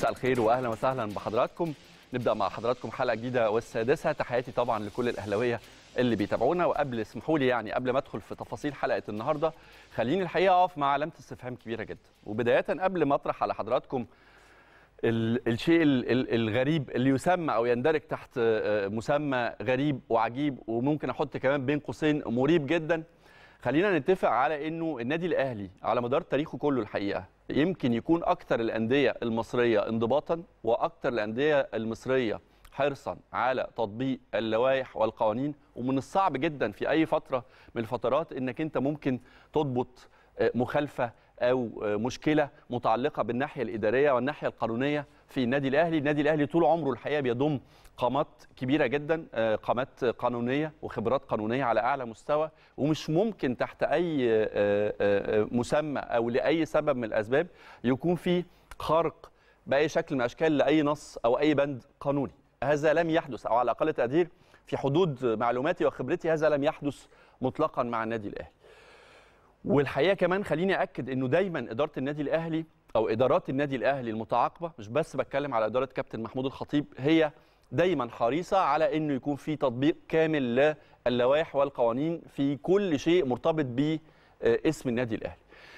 مساء الخير واهلا وسهلا بحضراتكم نبدا مع حضراتكم حلقه جديده والسادسه تحياتي طبعا لكل الاهلاويه اللي بيتابعونا وقبل اسمحوا لي يعني قبل ما ادخل في تفاصيل حلقه النهارده خليني الحقيقه اقف مع علامه استفهام كبيره جدا وبدايه قبل ما اطرح على حضراتكم الشيء الغريب اللي يسمى او يندرج تحت آه، مسمى غريب وعجيب وممكن احط كمان بين قوسين مريب جدا خلينا نتفق على انه النادي الاهلي على مدار تاريخه كله الحقيقه يمكن يكون اكثر الانديه المصريه انضباطا واكثر الانديه المصريه حرصا على تطبيق اللوائح والقوانين ومن الصعب جدا في اي فتره من الفترات انك انت ممكن تضبط آه، مخالفه او مشكله متعلقه بالناحيه الاداريه والناحيه القانونيه في النادي الاهلي، النادي الاهلي طول عمره الحقيقه بيضم قامات كبيره جدا، آه، قامات قانونيه وخبرات قانونيه على اعلى مستوى ومش ممكن تحت اي آه، آه، مسمى او لاي سبب من الاسباب يكون في خرق باي شكل من الاشكال لاي نص او اي بند قانوني. هذا لم يحدث او على اقل تقدير في حدود معلوماتي وخبرتي هذا لم يحدث مطلقا مع النادي الاهلي. والحقيقه كمان خليني اكد انه دايما اداره النادي الاهلي او ادارات النادي الاهلي المتعاقبه مش بس بتكلم على اداره كابتن محمود الخطيب هي دايما حريصه على انه يكون في تطبيق كامل للوائح والقوانين في كل شيء مرتبط باسم النادي الاهلي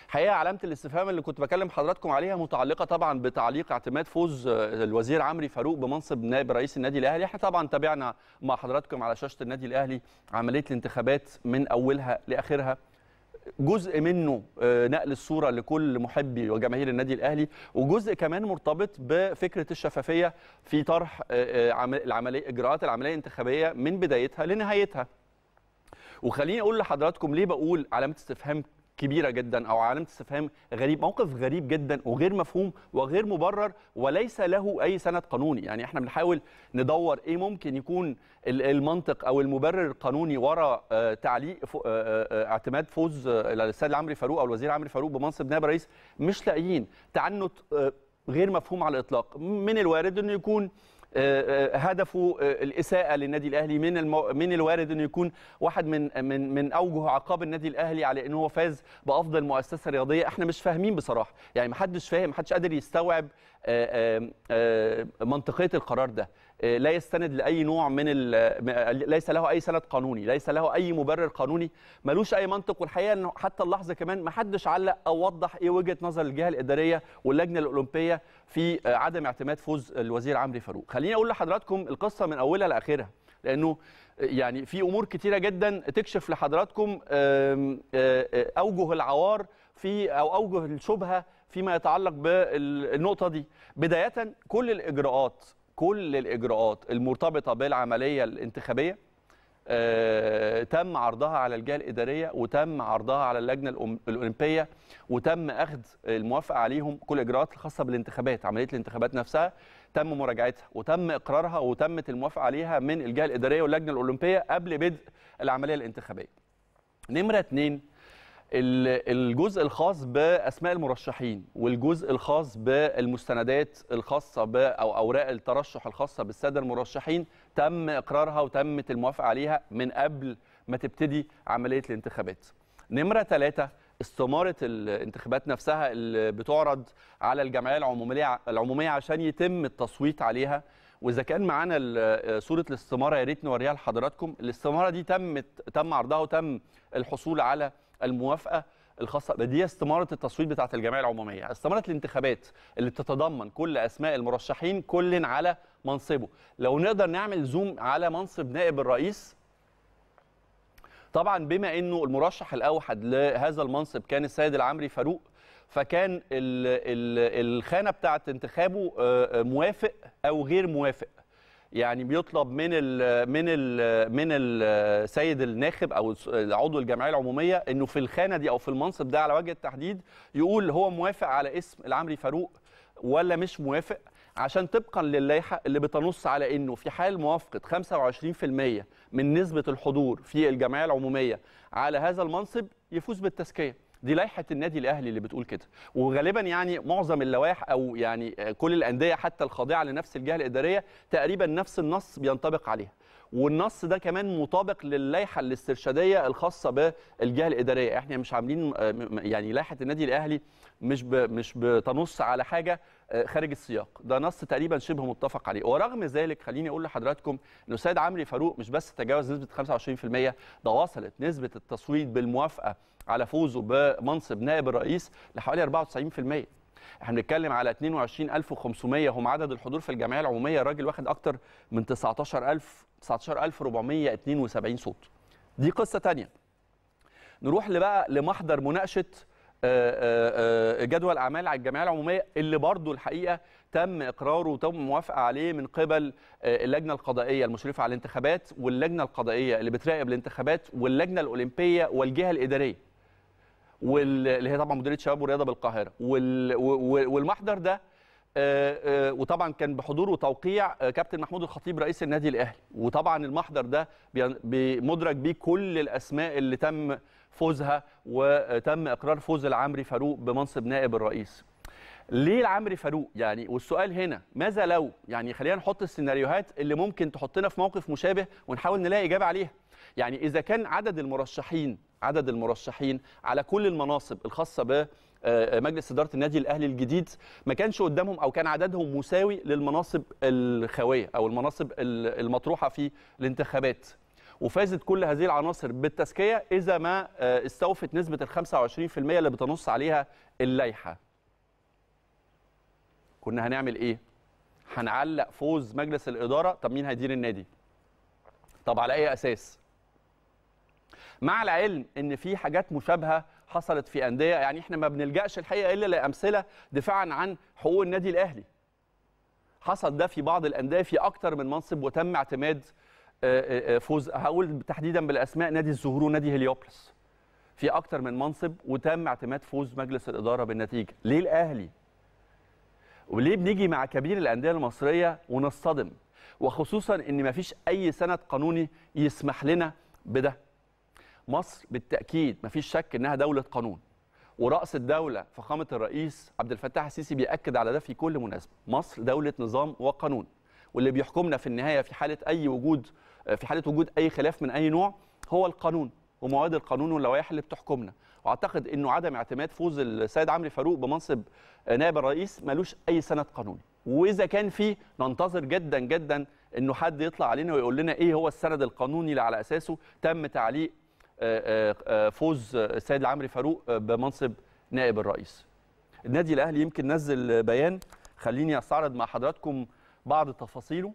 حقيقه علامه الاستفهام اللي كنت بكلم حضراتكم عليها متعلقه طبعا بتعليق اعتماد فوز آه، الوزير عمري فاروق بمنصب نائب رئيس النادي الاهلي احنا طبعا تابعنا مع حضراتكم على شاشه النادي الاهلي عمليه الانتخابات من اولها لاخرها جزء منه آه، نقل الصوره لكل محبي وجماهير النادي الاهلي وجزء كمان مرتبط بفكره الشفافيه في طرح آه، آه، العمليه اجراءات العمليه الانتخابيه من بدايتها لنهايتها وخليني اقول لحضراتكم ليه بقول علامه استفهام كبيره جدا او علامه استفهام غريب موقف غريب جدا وغير مفهوم وغير مبرر وليس له اي سند قانوني يعني احنا بنحاول ندور ايه ممكن يكون المنطق او المبرر القانوني وراء آه، تعليق آه، آه، اعتماد فوز السيد عمرو فاروق او الوزير عمرو فاروق بمنصب نائب رئيس مش لاقيين تعنت غير مفهوم على الاطلاق من الوارد انه يكون آه، آه، هدفه آه، الاساءه للنادي الاهلي من المو... من الوارد انه يكون واحد من من من اوجه عقاب النادي الاهلي على أنه هو فاز بافضل مؤسسه رياضيه احنا مش فاهمين بصراحه يعني محدش فاهم محدش قادر يستوعب منطقيه القرار ده آه، لا يستند لاي نوع من آه، ليس له اي سند قانوني ليس له اي مبرر قانوني ملوش اي منطق والحقيقه انه حتى اللحظه كمان ما حدش علق او وضح ايه وجهه نظر الجهه الاداريه واللجنه الاولمبيه في آه، عدم اعتماد فوز الوزير عمرو فاروق خليني اقول لحضراتكم القصه من اولها لاخرها لانه يعني في امور كتيره جدا تكشف لحضراتكم اوجه العوار في او اوجه الشبهه فيما يتعلق بالنقطه دي بدايه كل الاجراءات كل الاجراءات المرتبطه بالعمليه الانتخابيه آه، تم عرضها على الجهه الاداريه وتم عرضها على اللجنه الاولمبيه وتم اخذ الموافقه عليهم كل الاجراءات الخاصه بالانتخابات عمليه الانتخابات نفسها تم مراجعتها وتم اقرارها وتمت الموافقه عليها من الجهه الاداريه واللجنه الاولمبيه قبل بدء العمليه الانتخابيه. نمره اثنين الجزء الخاص باسماء المرشحين والجزء الخاص بالمستندات الخاصه ب او اوراق الترشح الخاصه بالساده المرشحين تم اقرارها وتمت الموافقه عليها من قبل ما تبتدي عمليه الانتخابات. نمره ثلاثه استماره الانتخابات نفسها اللي بتعرض على الجمعيه العموميه العموميه عشان يتم التصويت عليها واذا كان معانا صوره الاستماره يا ريت نوريها لحضراتكم، الاستماره دي تمت تم عرضها وتم الحصول على الموافقه الخاصه دي استماره التصويت بتاعه الجمعيه العموميه استماره الانتخابات اللي بتتضمن كل اسماء المرشحين كل على منصبه لو نقدر نعمل زوم على منصب نائب الرئيس طبعا بما انه المرشح الاوحد لهذا المنصب كان السيد العمري فاروق فكان الخانه بتاعه انتخابه آه، آه، موافق او غير موافق يعني بيطلب من ال من ال من السيد الناخب او عضو الجمعيه العموميه انه في الخانه دي او في المنصب ده على وجه التحديد يقول هو موافق على اسم العمري فاروق ولا مش موافق عشان طبقا للائحه اللي بتنص على انه في حال موافقه 25% من نسبه الحضور في الجمعيه العموميه على هذا المنصب يفوز بالتزكيه دي لائحه النادي الاهلي اللي بتقول كده وغالبا يعني معظم اللوائح او يعني كل الانديه حتى الخاضعه لنفس الجهه الاداريه تقريبا نفس النص بينطبق عليها والنص ده كمان مطابق للائحه الاسترشاديه الخاصه بالجهه الاداريه احنا مش عاملين يعني لائحه النادي الاهلي مش ب... مش بتنص على حاجه آه، خارج السياق ده نص تقريبا شبه متفق عليه ورغم ذلك خليني اقول لحضراتكم ان السيد عمرو فاروق مش بس تجاوز نسبه 25% ده وصلت نسبه التصويت بالموافقه على فوزه بمنصب نائب الرئيس لحوالي 94% احنا بنتكلم على 22500 هم عدد الحضور في الجمعيه العموميه الراجل واخد اكتر من 19000 19472 صوت دي قصه ثانيه نروح لبقى لمحضر مناقشه آه، آه، آه، جدول اعمال على الجمعيه العموميه اللي برضو الحقيقه تم اقراره وتم موافقه عليه من قبل اللجنه القضائيه المشرفه على الانتخابات واللجنه القضائيه اللي بتراقب الانتخابات واللجنه الاولمبيه والجهه الاداريه واللي هي طبعا مديريه شباب والرياضه بالقاهره والمحضر ده آه، آه، وطبعا كان بحضور وتوقيع آه، كابتن محمود الخطيب رئيس النادي الاهلي وطبعا المحضر ده مدرج بيه كل الاسماء اللي تم فوزها وتم اقرار فوز العمري فاروق بمنصب نائب الرئيس ليه العمري فاروق يعني والسؤال هنا ماذا لو يعني خلينا نحط السيناريوهات اللي ممكن تحطنا في موقف مشابه ونحاول نلاقي اجابه عليها يعني اذا كان عدد المرشحين عدد المرشحين على كل المناصب الخاصه ب آه، آه، مجلس اداره النادي الاهلي الجديد ما كانش قدامهم او كان عددهم مساوي للمناصب الخاويه او المناصب المطروحه في الانتخابات وفازت كل هذه العناصر بالتزكيه اذا ما آه، استوفت نسبه ال 25% اللي بتنص عليها اللائحه. كنا هنعمل ايه؟ هنعلق فوز مجلس الاداره طب مين هيدير النادي؟ طب على اي اساس؟ مع العلم ان في حاجات مشابهه حصلت في انديه يعني احنا ما بنلجاش الحقيقه الا لامثله دفاعا عن حقوق النادي الاهلي حصل ده في بعض الانديه في اكتر من منصب وتم اعتماد آه، آه، آه، فوز هقول تحديدا بالاسماء نادي الزهور ونادي هليوبلس في اكتر من منصب وتم اعتماد فوز مجلس الاداره بالنتيجه ليه الاهلي وليه بنيجي مع كبير الانديه المصريه ونصطدم وخصوصا ان ما فيش اي سند قانوني يسمح لنا بده مصر بالتاكيد ما فيش شك انها دوله قانون وراس الدوله فخامه الرئيس عبد الفتاح السيسي بياكد على ده في كل مناسبه مصر دوله نظام وقانون واللي بيحكمنا في النهايه في حاله اي وجود في حاله وجود اي خلاف من اي نوع هو القانون ومواد القانون واللوائح اللي بتحكمنا واعتقد انه عدم اعتماد فوز السيد عمرو فاروق بمنصب نائب الرئيس ملوش اي سند قانوني واذا كان في ننتظر جدا جدا انه حد يطلع علينا ويقول لنا ايه هو السند القانوني اللي على اساسه تم تعليق آه، آه، آه، فوز السيد العمري فاروق بمنصب نائب الرئيس النادي الاهلي يمكن نزل بيان خليني استعرض مع حضراتكم بعض تفاصيله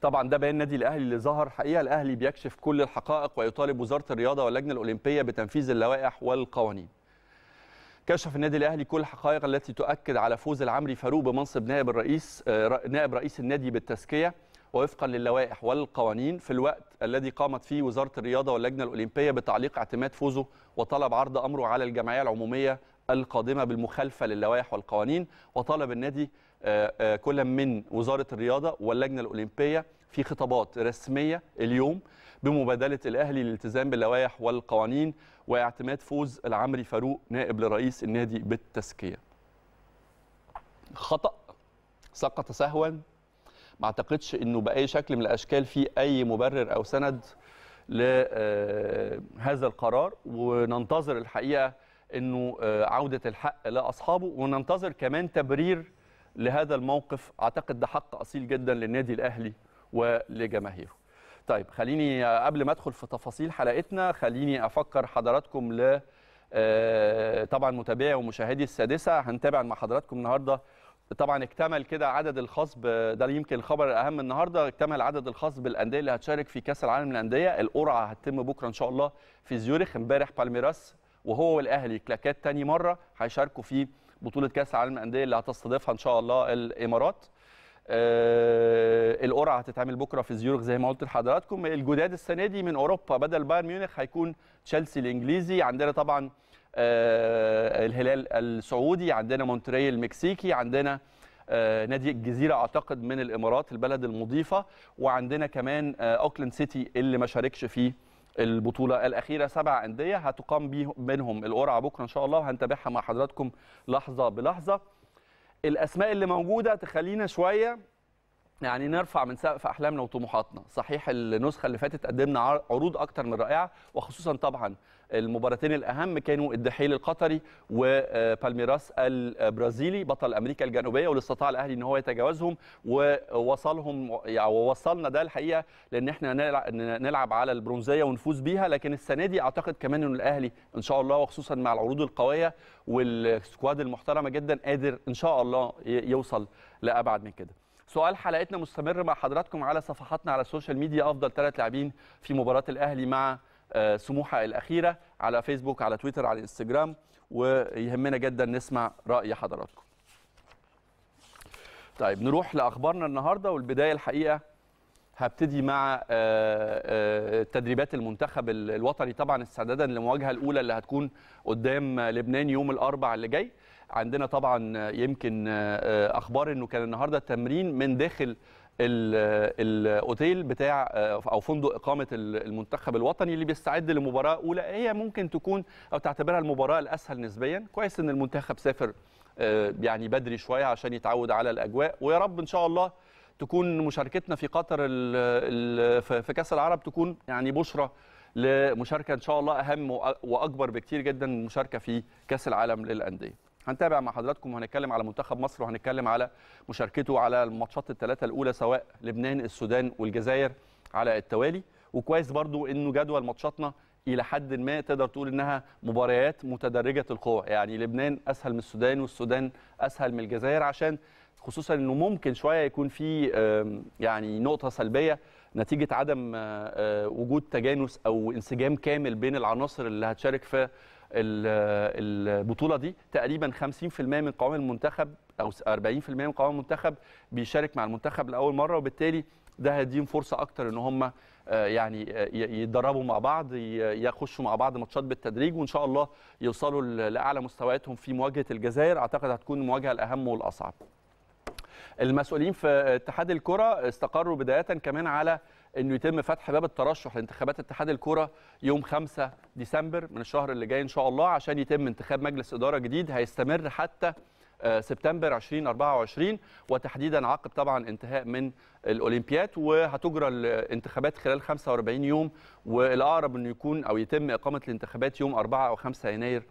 طبعا ده بيان النادي الاهلي اللي ظهر حقيقه الاهلي بيكشف كل الحقائق ويطالب وزاره الرياضه واللجنه الاولمبيه بتنفيذ اللوائح والقوانين كشف النادي الاهلي كل الحقائق التي تؤكد على فوز العمري فاروق بمنصب نائب الرئيس نائب رئيس النادي بالتزكيه ووفقا للوائح والقوانين في الوقت الذي قامت فيه وزارة الرياضة واللجنة الأولمبية بتعليق اعتماد فوزه وطلب عرض أمره على الجمعية العمومية القادمة بالمخالفة للوائح والقوانين وطالب النادي آه، آه، كل من وزارة الرياضة واللجنة الأولمبية في خطابات رسمية اليوم بمبادلة الأهلي للالتزام باللوائح والقوانين واعتماد فوز العمري فاروق نائب لرئيس النادي بالتزكية خطأ سقط سهوا ما اعتقدش انه باي شكل من الاشكال في اي مبرر او سند لهذا آه، القرار وننتظر الحقيقه انه آه، عوده الحق لاصحابه وننتظر كمان تبرير لهذا الموقف اعتقد ده حق اصيل جدا للنادي الاهلي ولجماهيره. طيب خليني قبل ما ادخل في تفاصيل حلقتنا خليني افكر حضراتكم ل آه، طبعا متابعي ومشاهدي السادسه هنتابع مع حضراتكم النهارده طبعا اكتمل كده عدد الخاص ده يمكن الخبر الاهم النهارده اكتمل عدد الخاص بالانديه اللي هتشارك في كاس العالم للانديه القرعه هتتم بكره ان شاء الله في زيورخ امبارح بالميراس وهو والاهلي كلاكات تاني مره هيشاركوا في بطوله كاس العالم للانديه اللي هتستضيفها ان شاء الله الامارات آه القرعه هتتعمل بكره في زيورخ زي ما قلت لحضراتكم الجداد السنه دي من اوروبا بدل بايرن ميونخ هيكون تشيلسي الانجليزي عندنا طبعا آه، الهلال السعودي عندنا مونتري المكسيكي عندنا آه، نادي الجزيره اعتقد من الامارات البلد المضيفه وعندنا كمان آه، اوكلاند سيتي اللي ما شاركش في البطوله الاخيره سبع انديه هتقام منهم القرعه بكره ان شاء الله وهنتابعها مع حضراتكم لحظه بلحظه الاسماء اللي موجوده تخلينا شويه يعني نرفع من سقف احلامنا وطموحاتنا صحيح النسخه اللي فاتت قدمنا عروض اكتر من رائعه وخصوصا طبعا المباراتين الاهم كانوا الدحيل القطري وبالميراس البرازيلي بطل امريكا الجنوبيه واللي استطاع الاهلي ان هو يتجاوزهم ووصلهم يعني ووصلنا ده الحقيقه لان احنا نلعب على البرونزيه ونفوز بيها لكن السنه دي اعتقد كمان ان الاهلي ان شاء الله وخصوصا مع العروض القويه والسكواد المحترمه جدا قادر ان شاء الله يوصل لابعد من كده سؤال حلقتنا مستمر مع حضراتكم على صفحاتنا على السوشيال ميديا افضل ثلاث لاعبين في مباراه الاهلي مع آه، سموحه الاخيره على فيسبوك على تويتر على انستجرام ويهمنا جدا نسمع راي حضراتكم طيب نروح لاخبارنا النهارده والبدايه الحقيقه هبتدي مع آه، آه، تدريبات المنتخب الوطني طبعا استعدادا للمواجهه الاولى اللي هتكون قدام لبنان يوم الاربعاء اللي جاي عندنا طبعا يمكن اخبار انه كان النهارده تمرين من داخل الاوتيل بتاع آه، او فندق اقامه المنتخب الوطني اللي بيستعد لمباراه اولى هي ممكن تكون او تعتبرها المباراه الاسهل نسبيا كويس ان المنتخب سافر آه، يعني بدري شويه عشان يتعود على الاجواء ويا رب ان شاء الله تكون مشاركتنا في قطر في كاس العرب تكون يعني بشرى لمشاركه ان شاء الله اهم واكبر بكتير جدا من المشاركه في كاس العالم للانديه هنتابع مع حضراتكم وهنتكلم على منتخب مصر وهنتكلم على مشاركته على الماتشات الثلاثه الاولى سواء لبنان السودان والجزائر على التوالي وكويس برضو انه جدول ماتشاتنا الى حد ما تقدر تقول انها مباريات متدرجه القوى يعني لبنان اسهل من السودان والسودان اسهل من الجزائر عشان خصوصا انه ممكن شويه يكون في يعني نقطه سلبيه نتيجه عدم آه، آه، وجود تجانس او انسجام كامل بين العناصر اللي هتشارك في البطوله دي تقريبا 50% من قوام المنتخب او 40% من قوام المنتخب بيشارك مع المنتخب لاول مره وبالتالي ده هيديهم فرصه اكتر ان هم آه، يعني آه، يتدربوا مع بعض يخشوا مع بعض ماتشات بالتدريج وان شاء الله يوصلوا لاعلى مستوياتهم في مواجهه الجزائر اعتقد هتكون المواجهه الاهم والاصعب المسؤولين في اتحاد الكره استقروا بدايه كمان على انه يتم فتح باب الترشح لانتخابات اتحاد الكره يوم 5 ديسمبر من الشهر اللي جاي ان شاء الله عشان يتم انتخاب مجلس اداره جديد هيستمر حتى آه، سبتمبر 2024 وتحديدا عقب طبعا انتهاء من الاولمبياد وهتجرى الانتخابات خلال 45 يوم والاقرب انه يكون او يتم اقامه الانتخابات يوم 4 او 5 يناير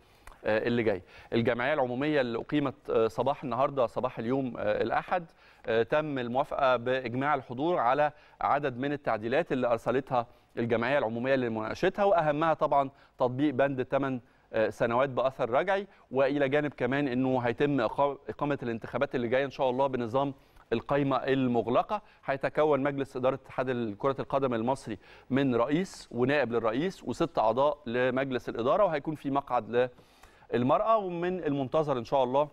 آه، اللي جاي الجمعيه العموميه اللي اقيمت آه، صباح النهارده صباح اليوم الاحد آه، تم الموافقه باجماع الحضور على عدد من التعديلات اللي ارسلتها الجمعيه العموميه لمناقشتها واهمها طبعا تطبيق بند 8 آه، سنوات باثر رجعي والى جانب كمان انه هيتم اقامه الانتخابات اللي جايه ان شاء الله بنظام القايمة المغلقة هيتكون مجلس إدارة اتحاد كرة القدم المصري من رئيس ونائب للرئيس وست أعضاء لمجلس الإدارة وهيكون في مقعد للمرأة ومن المنتظر إن شاء الله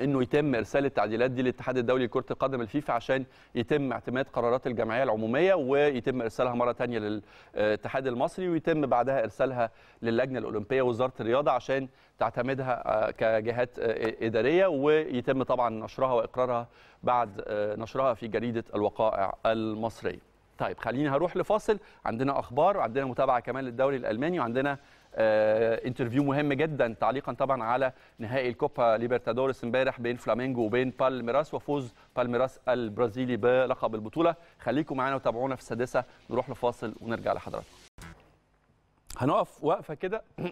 انه يتم ارسال التعديلات دي للاتحاد الدولي لكره القدم الفيفا عشان يتم اعتماد قرارات الجمعيه العموميه ويتم ارسالها مره ثانيه للاتحاد المصري ويتم بعدها ارسالها للجنه الاولمبيه ووزاره الرياضه عشان تعتمدها آه، كجهات آه، اداريه ويتم طبعا نشرها واقرارها بعد آه، نشرها في جريده الوقائع المصريه. طيب خليني هروح لفاصل عندنا اخبار وعندنا متابعه كمان للدوري الالماني وعندنا آه، انترفيو مهم جدا تعليقا طبعا على نهائي الكوبا ليبرتادورس امبارح بين فلامينجو وبين بالميراس وفوز بالميراس البرازيلي بلقب البطوله خليكم معانا وتابعونا في السادسه نروح لفاصل ونرجع لحضراتكم هنقف وقفه كده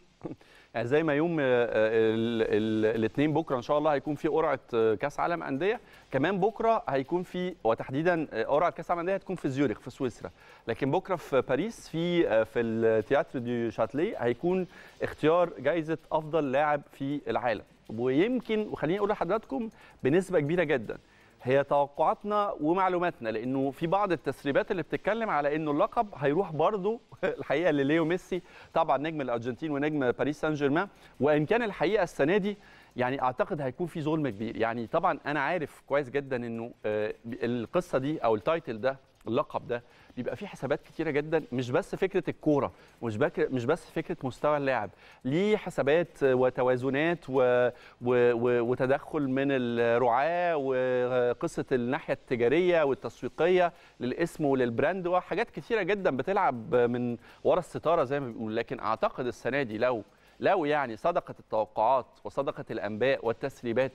آه، زي ما يوم آه، آه، الاثنين بكره ان شاء الله هيكون في قرعه كاس عالم انديه كمان بكره هيكون في وتحديدا قرعه كاس عالم انديه هتكون في زيورخ في سويسرا لكن بكره في باريس في في التياترو دي شاتلي هيكون اختيار جائزه افضل لاعب في العالم ويمكن وخليني اقول لحضراتكم بنسبه كبيره جدا هي توقعاتنا ومعلوماتنا لانه في بعض التسريبات اللي بتتكلم على انه اللقب هيروح برضه الحقيقه لليو ميسي طبعا نجم الارجنتين ونجم باريس سان جيرمان وان كان الحقيقه السنه دي يعني اعتقد هيكون في ظلم كبير يعني طبعا انا عارف كويس جدا انه آه، القصه دي او التايتل ده اللقب ده بيبقى فيه حسابات كتيره جدا مش بس فكره الكوره مش مش بس فكره مستوى اللاعب ليه حسابات وتوازنات و... و... و... وتدخل من الرعاه وقصه الناحيه التجاريه والتسويقيه للاسم وللبراند وحاجات كتيره جدا بتلعب من ورا الستاره زي ما بيقولوا لكن اعتقد السنه دي لو لو يعني صدقت التوقعات وصدقت الانباء والتسريبات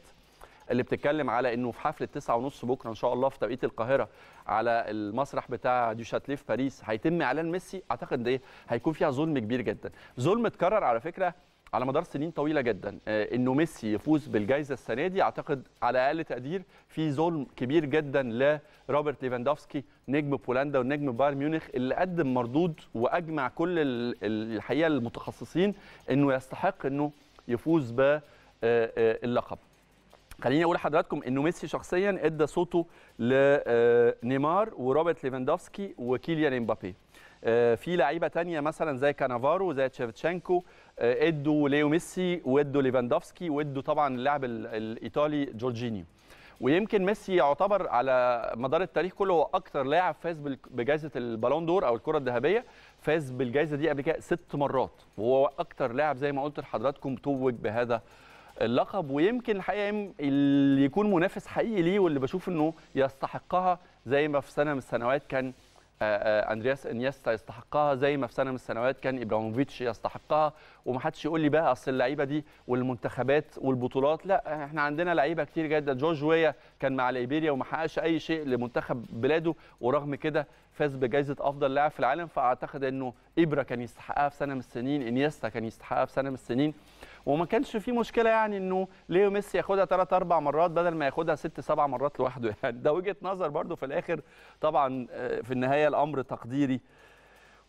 اللي بتتكلم على انه في حفله 9:30 بكره ان شاء الله في توقيت القاهره على المسرح بتاع دي في باريس هيتم اعلان ميسي اعتقد ده إيه؟ هيكون فيها ظلم كبير جدا ظلم اتكرر على فكره على مدار سنين طويله جدا آه، انه ميسي يفوز بالجائزه السنه دي اعتقد على اقل تقدير في ظلم كبير جدا لروبرت ليفاندوفسكي نجم بولندا ونجم بايرن ميونخ اللي قدم مردود واجمع كل الحقيقه المتخصصين انه يستحق انه يفوز باللقب آه، آه، خليني اقول لحضراتكم انه ميسي شخصيا ادى صوته لنيمار آه، وروبرت ليفاندوفسكي وكيليان امبابي آه، في لعيبه تانية مثلا زي كانافارو زي تشيفتشينكو آه، ادوا ليو ميسي وادوا ليفاندوفسكي وادوا طبعا اللاعب الايطالي جورجينيو ويمكن ميسي يعتبر على مدار التاريخ كله هو اكثر لاعب فاز بجائزه البالون دور او الكره الذهبيه فاز بالجائزه دي قبل كده ست مرات وهو اكثر لاعب زي ما قلت لحضراتكم توج بهذا اللقب ويمكن الحقيقه اللي يكون منافس حقيقي ليه واللي بشوف انه يستحقها زي ما في سنه من السنوات كان اندرياس انيستا يستحقها زي ما في سنه من السنوات كان ابراهيموفيتش يستحقها ومحدش يقول لي بقى اصل اللعيبه دي والمنتخبات والبطولات لا احنا عندنا لعيبه كتير جدا جورج ويا كان مع ليبيريا وما حققش اي شيء لمنتخب بلاده ورغم كده فاز بجائزه افضل لاعب في العالم فاعتقد انه ابرا كان يستحقها في سنه من السنين انيستا كان يستحقها في سنه من السنين وما كانش في مشكله يعني انه ليو ميسي ياخدها ثلاث اربع مرات بدل ما ياخدها ست سبع مرات لوحده يعني ده وجهه نظر برده في الاخر طبعا آه، في النهايه الامر تقديري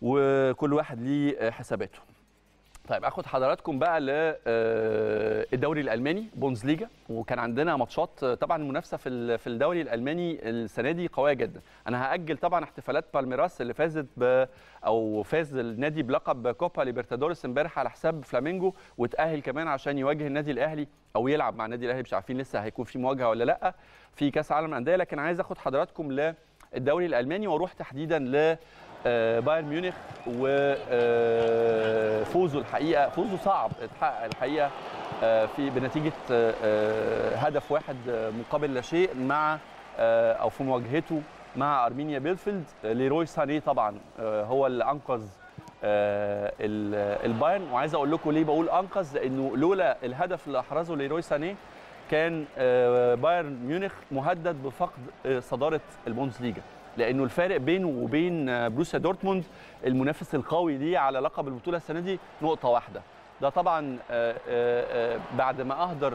وكل واحد ليه آه، حساباته طيب اخد حضراتكم بقى للدوري آه، الالماني بونزليجا وكان عندنا ماتشات آه، طبعا المنافسه في في الدوري الالماني السنه دي قويه جدا انا هاجل طبعا احتفالات بالميراس اللي فازت ب او فاز النادي بلقب كوبا ليبرتادورس امبارح على حساب فلامينجو وتاهل كمان عشان يواجه النادي الاهلي او يلعب مع النادي الاهلي مش عارفين لسه هيكون في مواجهه ولا لا في كاس عالم الانديه لكن عايز اخد حضراتكم للدوري الالماني واروح تحديدا ل آه، بايرن ميونخ وفوزه آه، الحقيقه فوزه صعب اتحقق الحقيقه آه، في بنتيجه هدف واحد مقابل لا شيء مع او في مواجهته مع ارمينيا بيلفيلد ليروي ساني طبعا هو اللي انقذ البايرن وعايز اقول لكم ليه بقول انقذ لانه لولا الهدف اللي احرزه ليروي ساني كان بايرن ميونخ مهدد بفقد صداره البوندسليجا لانه الفارق بينه وبين بروسيا دورتموند المنافس القوي ليه على لقب البطوله السنه دي نقطه واحده ده طبعا آه، آه، آه، بعد ما اهدر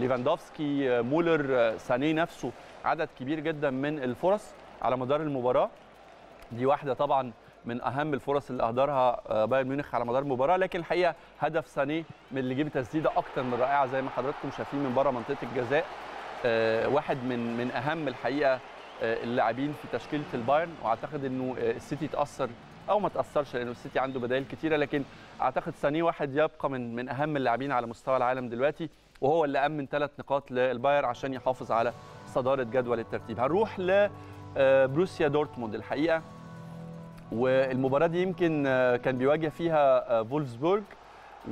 ليفاندوفسكي مولر سانيه نفسه عدد كبير جدا من الفرص على مدار المباراه دي واحده طبعا من اهم الفرص اللي اهدرها بايرن ميونخ على مدار المباراه لكن الحقيقه هدف سانيه من اللي جيب تسديده اكتر من رائعه زي ما حضراتكم شايفين من بره منطقه الجزاء واحد من من اهم الحقيقه آه، اللاعبين في تشكيله البايرن واعتقد انه آه، السيتي تاثر او ما تاثرش لانه السيتي عنده بدائل كثيره لكن اعتقد ساني واحد يبقى من من اهم اللاعبين على مستوى العالم دلوقتي وهو اللي امن ثلاث نقاط للباير عشان يحافظ على صداره جدول الترتيب هنروح لبروسيا آه، دورتموند الحقيقه والمباراه دي يمكن كان بيواجه فيها فولفسبورج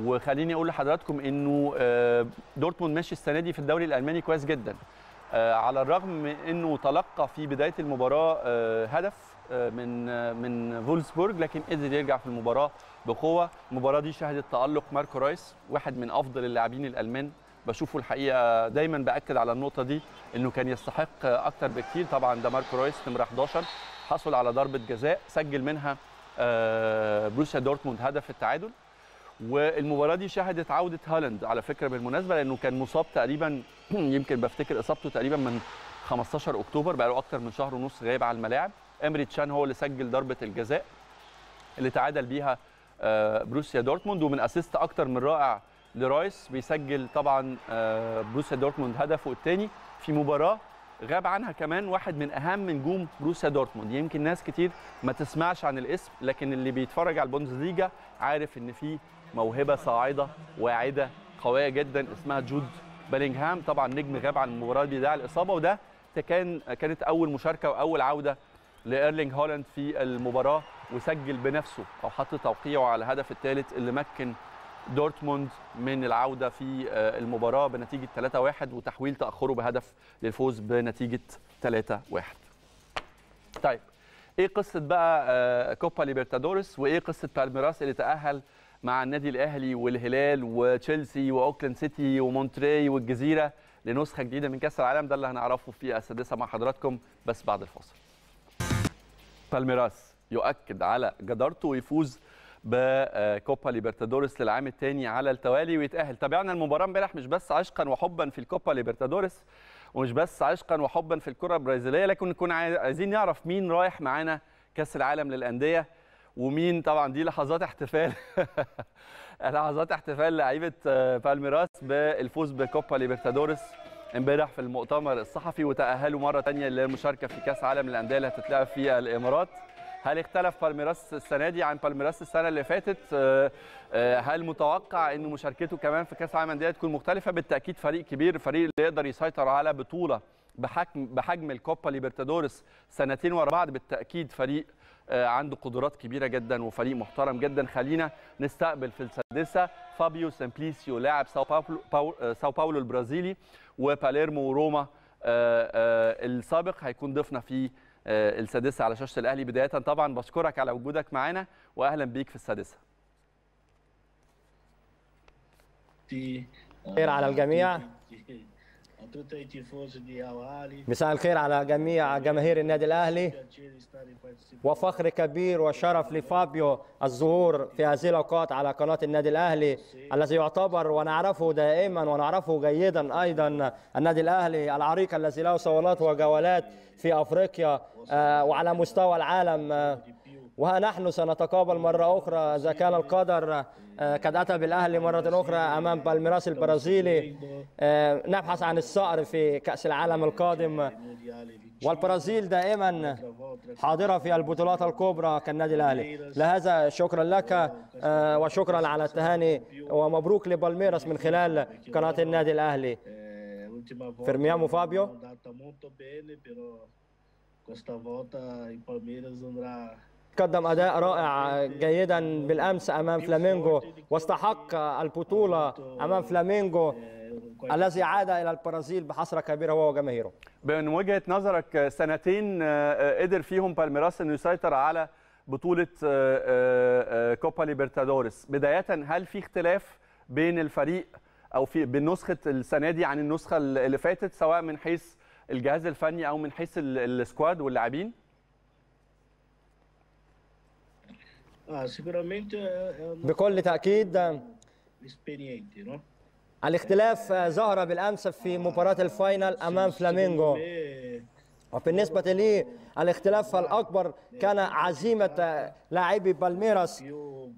وخليني اقول لحضراتكم انه دورتموند ماشي السنه دي في الدوري الالماني كويس جدا آه، على الرغم من انه تلقى في بدايه المباراه آه، هدف آه، من من فولسبورج لكن قدر يرجع في المباراه بقوه المباراه دي شهدت تالق ماركو رايس واحد من افضل اللاعبين الالمان بشوفه الحقيقه دايما باكد على النقطه دي انه كان يستحق اكتر بكتير طبعا ده ماركو رايس نمره 11 حصل على ضربه جزاء سجل منها بروسيا دورتموند هدف التعادل والمباراه دي شهدت عوده هالاند على فكره بالمناسبه لانه كان مصاب تقريبا يمكن بفتكر اصابته تقريبا من 15 اكتوبر بقى له اكتر من شهر ونص غايب على الملاعب امري تشان هو اللي سجل ضربه الجزاء اللي تعادل بيها آه، بروسيا دورتموند ومن اسيست اكتر من رائع لرايس بيسجل طبعا آه، بروسيا دورتموند هدفه الثاني في مباراه غاب عنها كمان واحد من اهم نجوم بروسيا دورتموند يمكن ناس كتير ما تسمعش عن الاسم لكن اللي بيتفرج على البوندسليجا عارف ان في موهبه صاعده واعده قويه جدا اسمها جود بلينغهام طبعا نجم غاب عن المباراه دي بداع الاصابه وده كان كانت اول مشاركه واول عوده لايرلينج هولاند في المباراه وسجل بنفسه او حط توقيعه على الهدف الثالث اللي مكن دورتموند من العوده في آه، المباراه بنتيجه 3-1 وتحويل تاخره بهدف للفوز بنتيجه 3-1. طيب ايه قصه بقى آه، كوبا ليبرتادورس وايه قصه بالميراس اللي تاهل مع النادي الاهلي والهلال وتشيلسي واوكلاند سيتي ومونتري والجزيره لنسخه جديده من كاس العالم ده اللي هنعرفه في السادسه مع حضراتكم بس بعد الفاصل. بالميراس يؤكد على جدارته ويفوز بكوبا ليبرتادوريس للعام الثاني على التوالي ويتأهل تابعنا المباراة امبارح مش بس عشقا وحبا في الكوبا ليبرتادوريس ومش بس عشقا وحبا في الكرة البرازيلية لكن نكون عايزين نعرف مين رايح معانا كأس العالم للأندية ومين طبعا دي لحظات احتفال لحظات احتفال لعيبه آه، بالميراس بالفوز بكوبا ليبرتادورس امبارح في المؤتمر الصحفي وتاهلوا مره ثانيه للمشاركه في كاس عالم الانديه اللي هتتلعب في الامارات هل اختلف بالميراس السنه دي عن بالميراس السنه اللي فاتت آه، آه، هل متوقع ان مشاركته كمان في كاس عالم الانديه تكون مختلفه بالتاكيد فريق كبير فريق اللي يقدر يسيطر على بطوله بحجم بحجم الكوبا ليبرتادورس سنتين ورا بعض بالتاكيد فريق آه، عنده قدرات كبيره جدا وفريق محترم جدا خلينا نستقبل في السادسه فابيو سامبليسيو لاعب ساو باولو, آه، ساو باولو البرازيلي وباليرمو وروما آه، السابق هيكون ضيفنا في السادسه على شاشه الاهلي بدايه طبعا بشكرك على وجودك معانا واهلا بيك في السادسه خير على الجميع مساء الخير على جميع جماهير النادي الأهلي وفخر كبير وشرف لفابيو الظهور في هذه الأوقات على قناة النادي الأهلي الذي يعتبر ونعرفه دائما ونعرفه جيدا أيضا النادي الأهلي العريق الذي له صولات وجولات في أفريقيا آه، وعلى مستوى العالم آه، وها نحن سنتقابل مرة أخرى إذا كان القدر آه، قد أتى بالأهلي مرة أخرى أمام بالميراس البرازيلي آه، نبحث عن الصقر في كأس العالم القادم والبرازيل دائما حاضرة في البطولات الكبرى كالنادي الأهلي لهذا شكرا لك آه، وشكرا على التهاني ومبروك لبالميراس من خلال قناة النادي الأهلي فيرميامو فابيو Esta volta em Palmeiras andará قدم اداء رائع جيدا بالامس امام فلامينجو واستحق البطوله امام فلامينجو الذي عاد الى البرازيل بحسره كبيره هو وجماهيره. من وجهه نظرك سنتين آه، آه، قدر فيهم بالميراس انه يسيطر على بطوله آه، كوبا ليبرتادوريس، بدايه هل في اختلاف بين الفريق او في بنسخه السنه دي عن النسخه اللي فاتت سواء من حيث الجهاز الفني او من حيث السكواد واللاعبين؟ Ah, بكل تأكيد الاختلاف آه، ظهر بالأمس في مباراة الفاينل أمام فلامينجو وفي النسبة لي الاختلاف الأكبر كان عزيمة آه، لاعبي بالميراس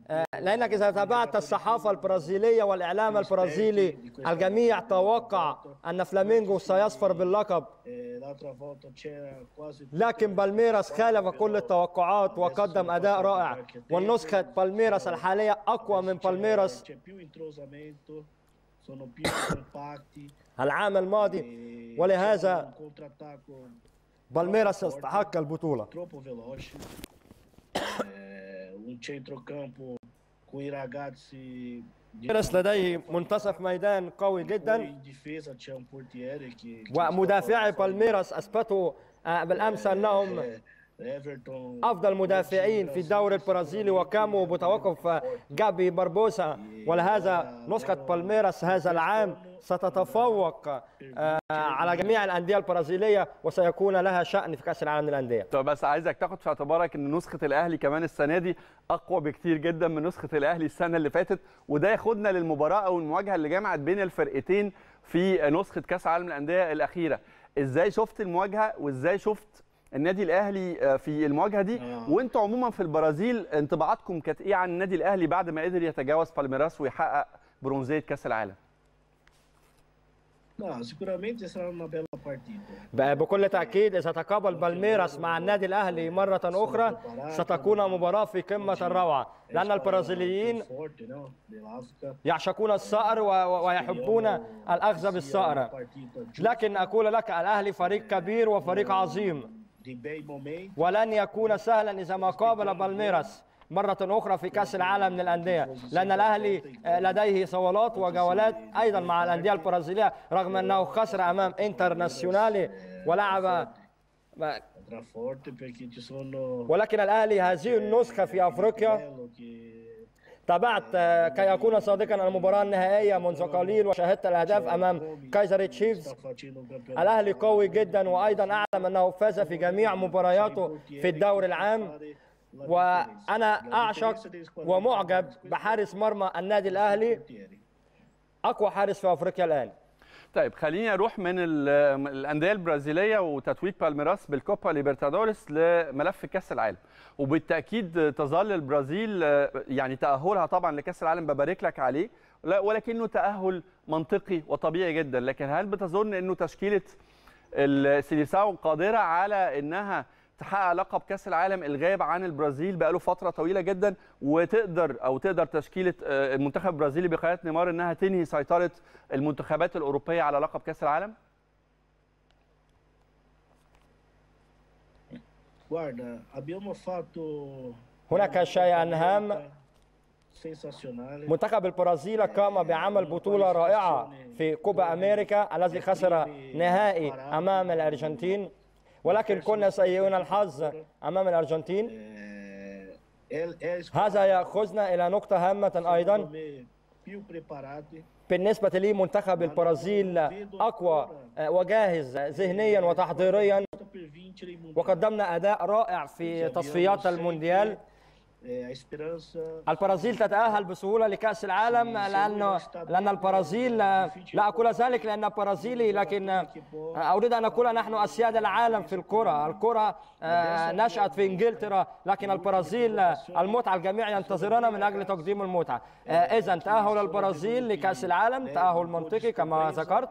آه، لأنك إذا تابعت الصحافة البرازيلية والإعلام البرازيلي الجميع توقع أن فلامينجو سيصفر باللقب لكن بالميراس خالف كل التوقعات وقدم أداء رائع والنسخة بالميراس الحالية أقوى من بالميراس العام الماضي ولهذا بالميراس استحق البطولة. Troppo لديه منتصف ميدان قوي جدا ومدافعي بالميراس اثبتوا بالامس انهم أفضل مدافعين في الدوري البرازيلي وقاموا بتوقف جابي باربوسا ولهذا نسخة بالميراس هذا العام ستتفوق آه، على جميع الأندية البرازيلية وسيكون لها شأن في كأس العالم للأندية طب بس عايزك تاخد في اعتبارك أن نسخة الأهلي كمان السنة دي أقوى بكتير جدا من نسخة الأهلي السنة اللي فاتت وده ياخدنا للمباراة أو المواجهة اللي جمعت بين الفرقتين في نسخة كأس العالم للأندية الأخيرة ازاي شفت المواجهه وازاي شفت النادي الاهلي آه، في المواجهه دي آه. وانتوا عموما في البرازيل انطباعاتكم كانت ايه عن النادي الاهلي بعد ما قدر يتجاوز بالميراس ويحقق برونزيه كاس العالم بكل تأكيد إذا تقابل بالميراس مع النادي الأهلي مرة أخرى ستكون مباراة في قمة الروعة لأن البرازيليين يعشقون الصقر ويحبون الأخذ بالصقر لكن أقول لك الأهلي فريق كبير وفريق عظيم ولن يكون سهلا إذا ما قابل بالميراس مرة أخرى في كأس العالم للأندية لأن الأهلي آه، لديه صولات وجولات أيضا مع الأندية البرازيلية رغم أنه خسر أمام انترناسيونالي ولعب آه، ولكن الأهلي هذه النسخة في أفريقيا تابعت آه، كي أكون صادقا المباراة النهائية منذ قليل وشاهدت الأهداف أمام كايزر تشيفز الأهلي قوي جدا وأيضا أعلم أنه فاز في جميع مبارياته في الدوري العام وأنا أعشق ومعجب بحارس مرمى النادي الأهلي أقوى حارس في أفريقيا الآن طيب خليني اروح من الانديه البرازيليه وتتويج بالميراس بالكوبا ليبرتادوريس لملف كاس العالم وبالتاكيد تظل البرازيل يعني تاهلها طبعا لكاس العالم ببارك لك عليه ولكنه تاهل منطقي وطبيعي جدا لكن هل بتظن انه تشكيله السيليساو قادره على انها تحقق لقب كاس العالم الغاب عن البرازيل بقاله فتره طويله جدا وتقدر او تقدر تشكيله آه، المنتخب البرازيلي بقياده نيمار انها تنهي سيطره المنتخبات الاوروبيه على لقب كاس العالم؟ هناك شيئا هام منتخب البرازيل قام بعمل بطولة رائعة في كوبا أمريكا الذي خسر نهائي أمام الأرجنتين ولكن كنا سيئون الحظ أمام الأرجنتين eh, هذا يأخذنا إلى نقطة هامة أيضا بالنسبة لي منتخب البرازيل أقوى آه، وجاهز ذهنيا eh, وتحضيريا وقدمنا أداء رائع في تصفيات المونديال البرازيل تتأهل بسهولة لكأس العالم لأن لأن البرازيل لا أقول ذلك لأن برازيلي لكن أريد أن أقول نحن أسياد العالم في الكرة الكرة نشأت في إنجلترا لكن البرازيل المتعة الجميع ينتظرنا من أجل تقديم المتعة إذا تأهل البرازيل لكأس العالم تأهل منطقي كما ذكرت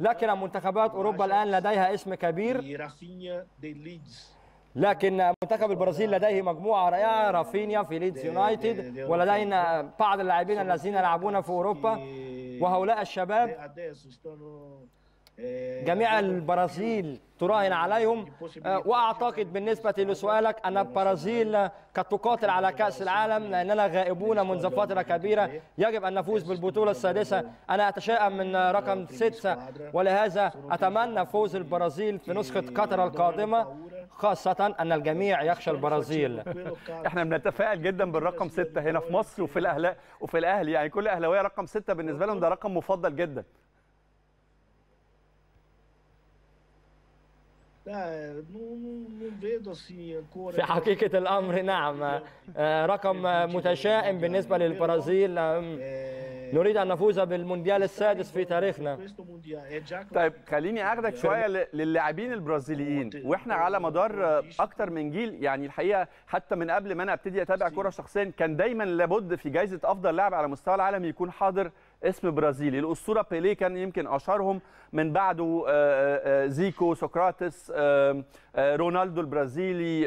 لكن منتخبات أوروبا الآن لديها اسم كبير لكن منتخب البرازيل لديه مجموعه رائعه رافينيا في ليدز يونايتد ولدينا بعض اللاعبين الذين يلعبون في اوروبا وهؤلاء الشباب جميع آه، البرازيل تراهن عليهم آه، واعتقد بالنسبه لسؤالك ان البرازيل قد تقاتل على كاس العالم لاننا غائبون منذ فتره كبيره يجب ان نفوز بالبطوله السادسه انا اتشائم من رقم سته ولهذا اتمنى فوز البرازيل في نسخه قطر القادمه خاصة أن الجميع يخشى البرازيل احنا بنتفائل جدا بالرقم ستة هنا في مصر وفي الأهل وفي الأهلي يعني كل أهلاوية رقم ستة بالنسبة لهم ده رقم مفضل جدا في حقيقة الأمر نعم رقم متشائم بالنسبة للبرازيل نريد أن نفوز بالمونديال السادس في تاريخنا طيب خليني أخذك شوية للاعبين البرازيليين وإحنا على مدار أكتر من جيل يعني الحقيقة حتى من قبل ما أنا أبتدي أتابع كرة شخصيا كان دايما لابد في جائزة أفضل لاعب على مستوى العالم يكون حاضر اسم برازيلي الاسطوره بيليه كان يمكن اشهرهم من بعده آه، آه، آه، زيكو سقراطس رونالدو البرازيلي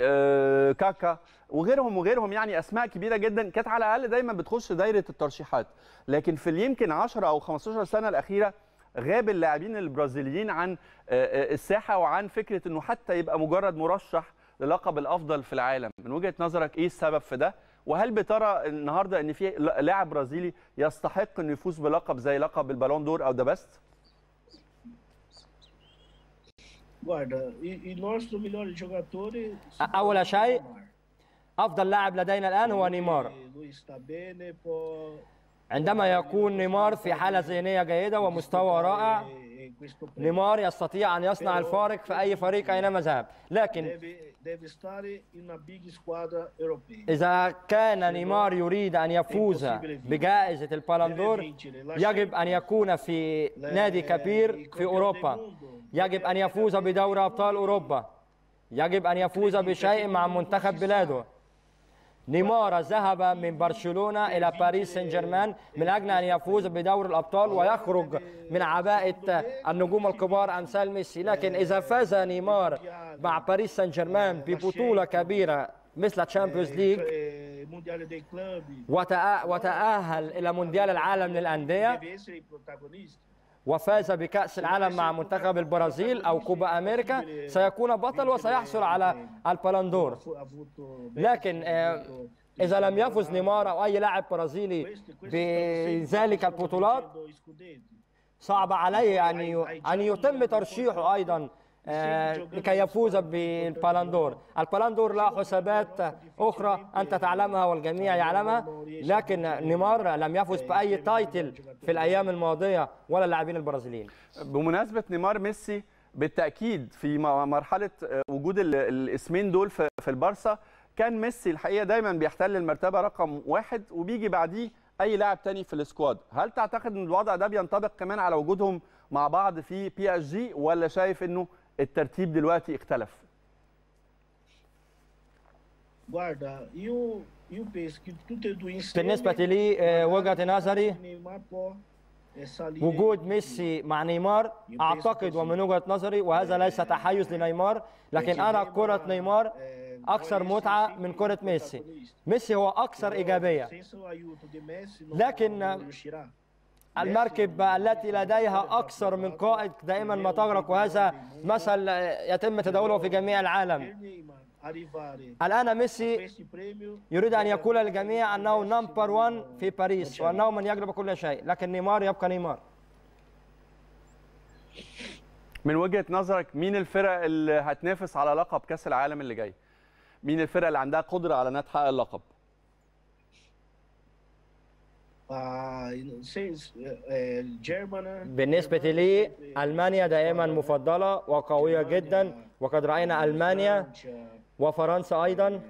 كاكا وغيرهم وغيرهم يعني اسماء كبيره جدا كانت على الاقل دايما بتخش دايره الترشيحات لكن في يمكن 10 او 15 سنه الاخيره غاب اللاعبين البرازيليين عن الساحه وعن فكره انه حتى يبقى مجرد مرشح للقب الافضل في العالم من وجهه نظرك ايه السبب في ده وهل بترى النهارده ان في لاعب برازيلي يستحق انه يفوز بلقب زي لقب البالون دور او ده بست؟ أول شيء أفضل لاعب لدينا الآن هو نيمار عندما يكون نيمار في حالة ذهنية جيدة ومستوى رائع نيمار يستطيع ان يصنع الفارق في اي فريق اينما ذهب لكن اذا كان نيمار يريد ان يفوز بجائزه البالندور يجب ان يكون في نادي eh, كبير في اوروبا يجب ان يفوز بدوري ابطال اوروبا يجب ان يفوز بشيء مع منتخب بلاده نيمار ذهب من برشلونة إلى باريس سان جيرمان من أجل أن يفوز بدور الأبطال ويخرج من عباءة النجوم الكبار أمثال ميسي لكن إذا فاز نيمار مع باريس سان جيرمان ببطولة كبيرة مثل تشامبيونز ليج وتأهل إلى مونديال العالم للأندية وفاز بكأس العالم مع منتخب البرازيل أو كوبا أمريكا سيكون بطل وسيحصل على البلندور لكن آه، إذا لم يفز نيمار أو أي لاعب برازيلي بذلك البطولات صعب عليه أن يتم ترشيحه أيضا آه، لكي يفوز بالبالندور البالندور له حسابات أخرى أنت تعلمها والجميع يعلمها لكن نيمار لم يفز بأي تايتل في الأيام الماضية ولا اللاعبين البرازيليين بمناسبة نيمار ميسي بالتأكيد في مرحلة آه، وجود الاسمين دول في البارسا كان ميسي الحقيقة دايما بيحتل المرتبة رقم واحد وبيجي بعديه أي لاعب تاني في السكواد هل تعتقد أن الوضع ده بينطبق كمان على وجودهم مع بعض في بي اس جي ولا شايف أنه الترتيب دلوقتي اختلف بالنسبة لي وجهة نظري وجود ميسي مع نيمار اعتقد ومن وجهه نظري وهذا ليس تحيز لنيمار لكن انا كره نيمار اكثر متعه من كره ميسي ميسي هو اكثر ايجابيه لكن المركب التي لديها أكثر من قائد دائما ما تغرق وهذا مثل يتم تداوله في جميع العالم الآن ميسي يريد أن يقول للجميع أنه نمبر 1 في باريس وأنه من يجلب كل شيء لكن نيمار يبقى نيمار من وجهة نظرك مين الفرق اللي هتنافس على لقب كأس العالم اللي جاي؟ مين الفرق اللي عندها قدرة على أنها تحقق اللقب؟ آه، آه، آه، بالنسبة لي ألمانيا دائما مفضلة وقوية جدا وقد رأينا ألمانيا وفرنسا أيضا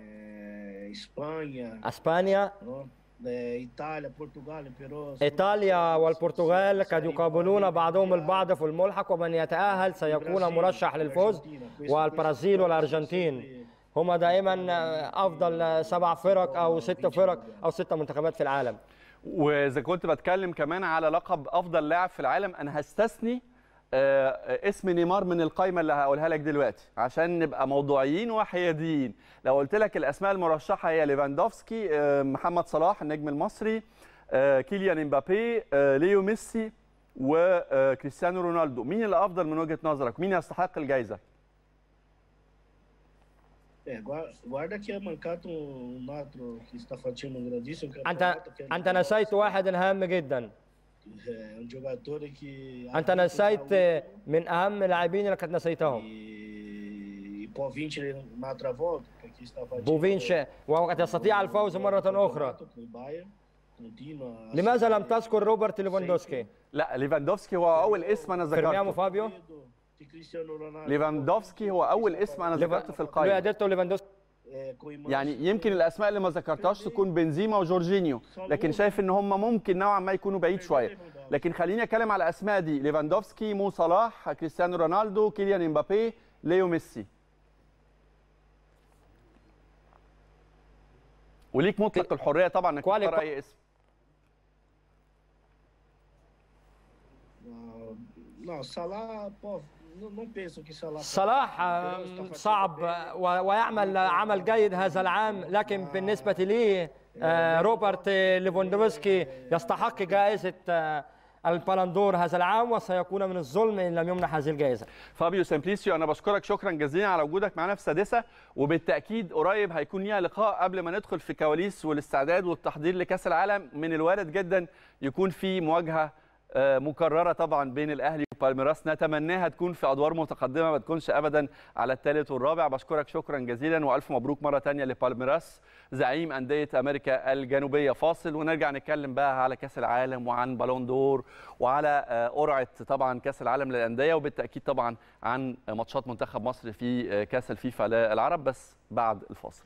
إسبانيا إيطاليا والبرتغال قد يقابلون بعضهم البعض في الملحق ومن يتأهل سيكون مرشح للفوز والبرازيل والأرجنتين هما دائما أفضل سبع فرق أو ست فرق يعني. أو ست منتخبات في العالم واذا كنت بتكلم كمان على لقب افضل لاعب في العالم انا هستثني آه، آه، اسم نيمار من القايمه اللي هقولها لك دلوقتي عشان نبقى موضوعيين وحياديين لو قلت لك الاسماء المرشحه هي ليفاندوفسكي آه، محمد صلاح النجم المصري كيليان امبابي ليو ميسي وكريستيانو رونالدو مين الافضل من وجهه نظرك مين يستحق الجائزه É, guarda que é mancato um, um natro que está fazendo um grandíssimo campeonato. انت نسيت واحد هام جدا. É, um jogador que انت نسيت من اهم اللاعبين اللي كنت نسيتهم. E, e Povich na outra volta, que está fazendo. Povich وقد يستطيع الفوز مرة أخرى. لماذا لم تذكر روبرت ليفاندوفسكي؟ لا ليفاندوفسكي هو أول اسم أنا ذكرته. فابيو ليفاندوفسكي هو اول اسم انا ذكرته في القائمه ليفاندوفسكي آه، يعني يمكن الاسماء اللي ما ذكرتهاش تكون بنزيما وجورجينيو لكن شايف ان هم ممكن نوعا ما يكونوا بعيد آه، شويه لكن خليني اتكلم على الاسماء دي ليفاندوفسكي مو صلاح كريستيانو رونالدو كيليان امبابي ليو ميسي وليك مطلق الحريه طبعا انك تختار اي اسم آه، لا صلاح صلاح صعب ويعمل عمل جيد هذا العام لكن ah. بالنسبة لي آه، um روبرت ليفوندوفسكي يستحق um جائزة آه، البالندور هذا العام وسيكون من الظلم ان لم يمنح هذه الجائزه. فابيو سامبليسيو انا بشكرك شكرا جزيلا على وجودك معنا في السادسه وبالتاكيد قريب هيكون ليها لقاء قبل ما ندخل في كواليس والاستعداد والتحضير لكاس العالم من الوارد جدا يكون في مواجهه آه، مكرره طبعا بين الاهلي وبالميراس نتمناها تكون في ادوار متقدمه ما تكونش ابدا على الثالث والرابع بشكرك شكرا جزيلا والف مبروك مره ثانيه لبالميراس زعيم انديه امريكا الجنوبيه فاصل ونرجع نتكلم بقى على كاس العالم وعن بالون دور وعلى آه، قرعه طبعا كاس العالم للانديه وبالتاكيد طبعا عن ماتشات منتخب مصر في آه، كاس الفيفا للعرب بس بعد الفاصل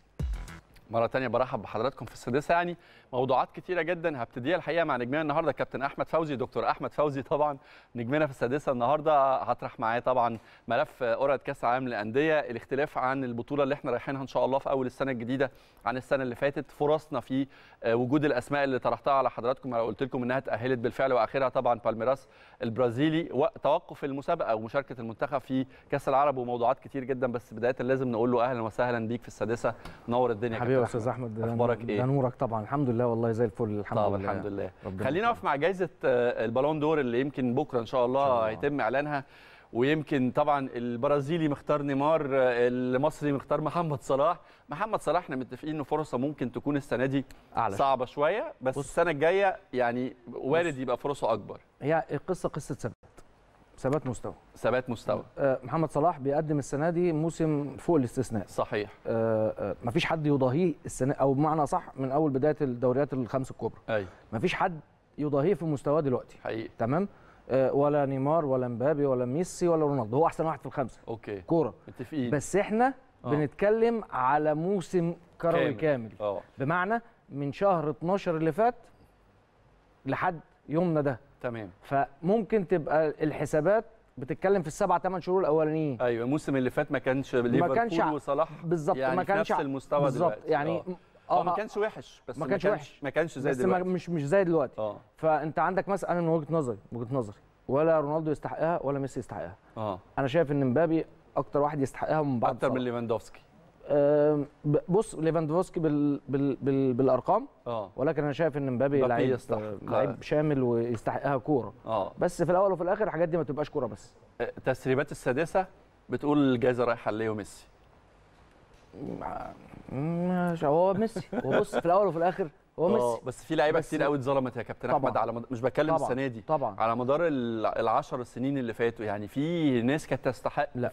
مره ثانيه برحب بحضراتكم في السادسه يعني موضوعات كتيره جدا هبتديها الحقيقه مع نجمنا النهارده كابتن احمد فوزي دكتور احمد فوزي طبعا نجمنا في السادسه النهارده هطرح معاه طبعا ملف قرعه كاس العالم للانديه الاختلاف عن البطوله اللي احنا رايحينها ان شاء الله في اول السنه الجديده عن السنه اللي فاتت فرصنا في آه، وجود الاسماء اللي طرحتها على حضراتكم انا قلت لكم انها تاهلت بالفعل واخرها طبعا بالميراس البرازيلي وتوقف المسابقه ومشاركه المنتخب في كاس العرب وموضوعات كتير جدا بس بدايه لازم نقول له اهلا وسهلا بيك في السادسه نور الدنيا حبيبي يا استاذ احمد اخبارك ايه؟ نورك طبعا الحمد لله لله والله زي الفل الحمد طب لله الحمد لله خلينا نقف مع جائزه آه، البالون دور اللي يمكن بكره ان شاء الله هيتم اعلانها ويمكن طبعا البرازيلي مختار نيمار آه، المصري مختار محمد صلاح محمد صلاح احنا متفقين انه فرصه ممكن تكون السنه دي أعلى. صعبه شويه بس بس السنه الجايه يعني وارد يبقى فرصه اكبر هي القصه قصه سنه ثبات مستوى ثبات مستوى آه، محمد صلاح بيقدم السنه دي موسم فوق الاستثناء صحيح آه، آه، مفيش حد يضاهيه السنه او بمعنى صح من اول بدايه الدوريات الخمس الكبرى ايوه مفيش حد يضاهيه في مستواه دلوقتي حقيقي تمام ولا نيمار ولا مبابي ولا ميسي ولا رونالدو هو احسن واحد في الخمسه اوكي كوره متفقين بس احنا أوه. بنتكلم على موسم كروي كامل, كامل. بمعنى من شهر 12 اللي فات لحد يومنا ده تمام فممكن تبقى الحسابات بتتكلم في السبع ثمان شهور الاولانيين ايوه الموسم اللي فات ما كانش ليفربول وصلاح بالظبط يعني ما كانش نفس المستوى بالظبط يعني اه, آه. ما كانش وحش بس ما كانش وحش ما كانش زي بس دلوقتي بس مش مش زي دلوقتي اه فانت عندك مساله من وجهه نظري وجهه نظري ولا رونالدو يستحقها ولا ميسي يستحقها اه انا شايف ان مبابي اكتر واحد يستحقها من بعد اكتر من ليفاندوفسكي بص ليفاندوفسكي بال بال بال بالارقام أوه. ولكن انا شايف ان مبابي لعيب آه، لعيب شامل ويستحقها كوره آه. بس في الاول وفي الاخر الحاجات دي ما تبقاش كوره بس آه، تسريبات السادسه بتقول الجائزه رايحه ليو ميسي مش هو ميسي وبص بص في الاول وفي الاخر هو ميسي بس في لعيبه كتير قوي اتظلمت يا كابتن احمد على مد... مش بتكلم السنه دي طبعا على مدار ال 10 سنين اللي فاتوا يعني في ناس كانت تستحق لا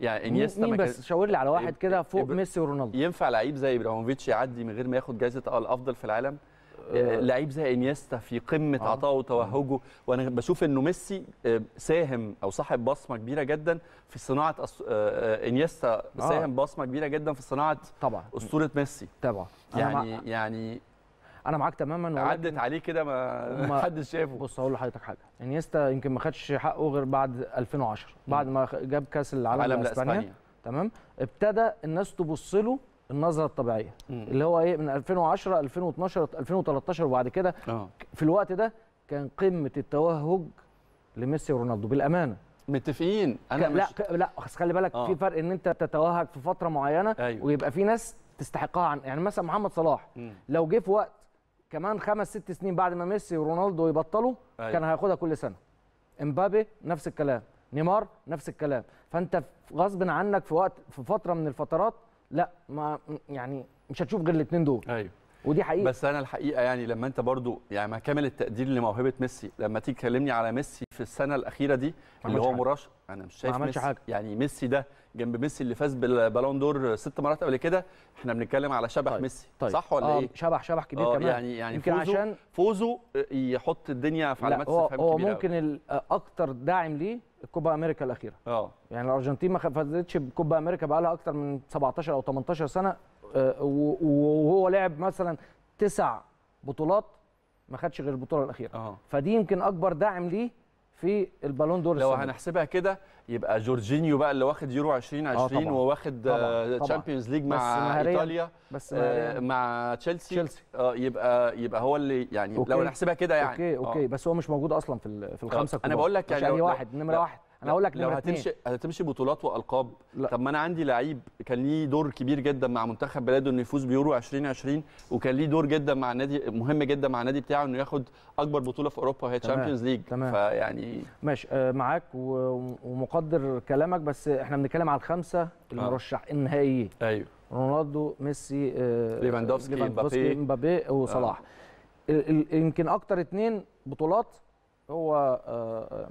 يعني انيستا مين بس شاور لي على واحد كده فوق ميسي ورونالدو ينفع لعيب زي ابراهيموفيتش يعدي من غير ما ياخد جائزه أه الافضل في العالم آه، آه، لعيب زي انيستا في قمه آه. عطائه وتوهجه وانا بشوف انه ميسي ساهم او صاحب بصمه كبيره جدا في صناعه أس... انيستا ساهم بصمه كبيره جدا في صناعه طبعا اسطوره ميسي طبعا يعني يعني انا معاك تماما عدت عليه كده ما, ما حدش شافه بص هقول لحضرتك حاجه انيستا يمكن ما خدش حقه غير بعد 2010 بعد ما جاب كاس العالم لاسبانيا تمام ابتدى الناس تبص له النظره الطبيعيه مم. اللي هو ايه من 2010 2012 2013 وبعد كده آه. في الوقت ده كان قمه التوهج لميسي ورونالدو بالامانه متفقين انا لا مش... لا لا خلي بالك أوه. في آه. فرق ان انت تتوهج في فتره معينه أيوه. ويبقى في ناس تستحقها عن يعني مثلا محمد صلاح مم. لو جه في وقت كمان خمس ست سنين بعد ما ميسي ورونالدو يبطلوا أيوة. كان هياخدها كل سنه امبابي نفس الكلام نيمار نفس الكلام فانت غصب عنك في وقت في فتره من الفترات لا ما يعني مش هتشوف غير الاثنين دول ايوه ودي حقيقه بس انا الحقيقه يعني لما انت برضو يعني مع كامل التقدير لموهبه ميسي لما تيجي تكلمني على ميسي في السنه الاخيره دي اللي هو مرشح انا مش شايف ميسي حاجة. يعني ميسي ده جنب ميسي اللي فاز بالبالون دور ست مرات قبل كده احنا بنتكلم على شبح طيب. ميسي طيب. صح ولا آه ايه شبح شبح كبير آه كمان يعني يعني يمكن فوزه عشان فوزه آه، يحط الدنيا في علامات استفهام كبيره هو ممكن آه، اكتر داعم ليه الكوبا امريكا الاخيره اه يعني الارجنتين ما فازتش بكوبا امريكا بقى لها اكتر من 17 او 18 سنه آه، وهو لعب مثلا تسع بطولات ما خدش غير البطوله الاخيره أوه. فدي يمكن اكبر داعم ليه في البالون دور لو السنة. هنحسبها كده يبقى جورجينيو بقى اللي واخد يورو 2020 آه وواخد تشامبيونز آه، ليج مع ايطاليا بس آه مع تشيلسي تشيلسي آه يبقى يبقى هو اللي يعني أوكي. لو نحسبها كده يعني اوكي اوكي آه. بس هو مش موجود اصلا في في الخمسه كلها انا بقول لك يعني واحد نمره واحد انا هقول لك لو هتمشي اتنين. هتمشي بطولات والقاب لا. طب ما انا عندي لعيب كان ليه دور كبير جدا مع منتخب بلاده انه يفوز بيورو 2020 وكان ليه دور جدا مع النادي مهم جدا مع النادي بتاعه انه ياخد اكبر بطوله في اوروبا وهي تشامبيونز ليج فيعني ماشي آه، معاك ومقدر كلامك بس احنا بنتكلم على الخمسه آه. المرشح آه. النهائيين ايوه رونالدو ميسي آه، ليفاندوفسكي مبابي مبابي وصلاح آه. يمكن اكتر اثنين بطولات هو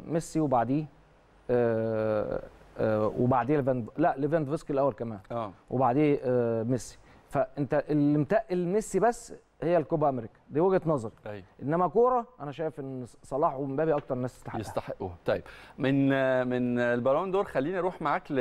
ميسي وبعديه آه، آه، وبعديه ليفاند لا ليفاندوفسكي الاول كمان اه وبعديه آه، ميسي فانت اللي متقل ميسي بس هي الكوبا امريكا دي وجهه نظر أيوة. انما كوره انا شايف ان صلاح ومبابي اكتر ناس تستحقها يستحقوها طيب من من البالون دور خليني اروح معاك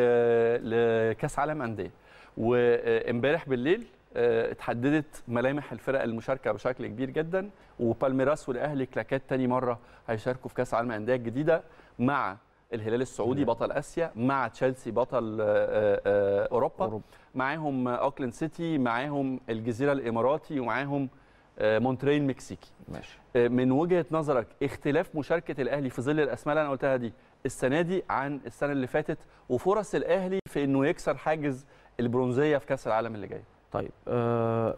لكاس عالم انديه وامبارح بالليل اتحددت ملامح الفرق المشاركه بشكل كبير جدا وبالميراس والاهلي كلاكات تاني مره هيشاركوا في كاس عالم الانديه الجديده مع الهلال السعودي بطل اسيا مع تشيلسي بطل آه، آه، آه، اوروبا, أوروبا. معاهم اوكلاند سيتي معاهم الجزيره الاماراتي ومعاهم مونتري المكسيكي ماشي من وجهه نظرك اختلاف مشاركه الاهلي في ظل الاسماء اللي انا قلتها دي السنه دي عن السنه اللي فاتت وفرص الاهلي في انه يكسر حاجز البرونزيه في كاس العالم اللي جاي طيب أه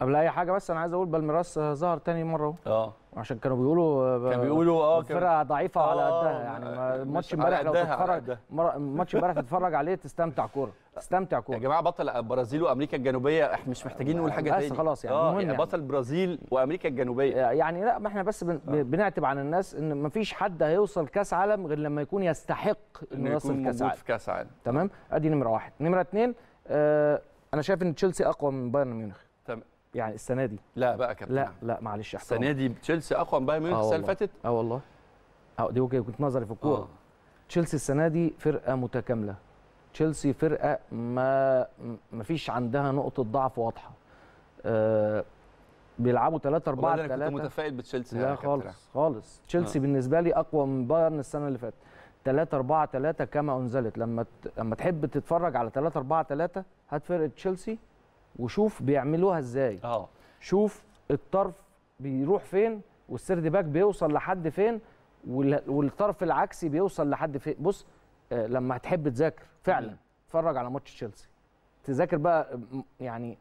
قبل اي حاجه بس انا عايز اقول بالميراس ظهر تاني مره اهو اه عشان كانوا بيقولوا كانوا بيقولوا اه فرقه ضعيفه آه, آه،, يعني آه، على قدها يعني الماتش امبارح لو تتفرج الماتش امبارح تتفرج عليه تستمتع كوره تستمتع كوره يا جماعه بطل البرازيل وامريكا الجنوبيه احنا مش محتاجين نقول حاجه تاني بس خلاص يعني, آه يعني, يعني, بطل البرازيل وامريكا الجنوبيه آه، يعني لا ما احنا بس بن آه. بنعتب عن الناس ان ما فيش حد هيوصل كاس عالم غير لما يكون يستحق انه يوصل كاس عالم في كاس عالم تمام ادي نمره واحد نمره اثنين آه انا شايف ان تشيلسي اقوى من بايرن ميونخ يعني السنه دي لا بقى كابتن لا لا معلش احترام السنه دي تشيلسي اقوى من بايرن ميونخ آه، السنه اللي فاتت اه والله اه دي وجهه نظري في الكوره آه. تشيلسي السنه دي فرقه متكامله تشيلسي فرقه ما ما فيش عندها نقطه ضعف واضحه آه بيلعبوا 3 4 3 انا كنت متفائل بتشيلسي لا خالص خالص تشيلسي آه. بالنسبه لي اقوى من بايرن السنه اللي فاتت 3 4 3 كما انزلت لما لما تحب تتفرج على 3 4 3 هات فرقه تشيلسي وشوف بيعملوها ازاي اه شوف الطرف بيروح فين والسيرد باك بيوصل لحد فين والطرف العكسي بيوصل لحد فين بص آه، لما هتحب تذاكر فعلا اتفرج على ماتش تشيلسي تذاكر بقى يعني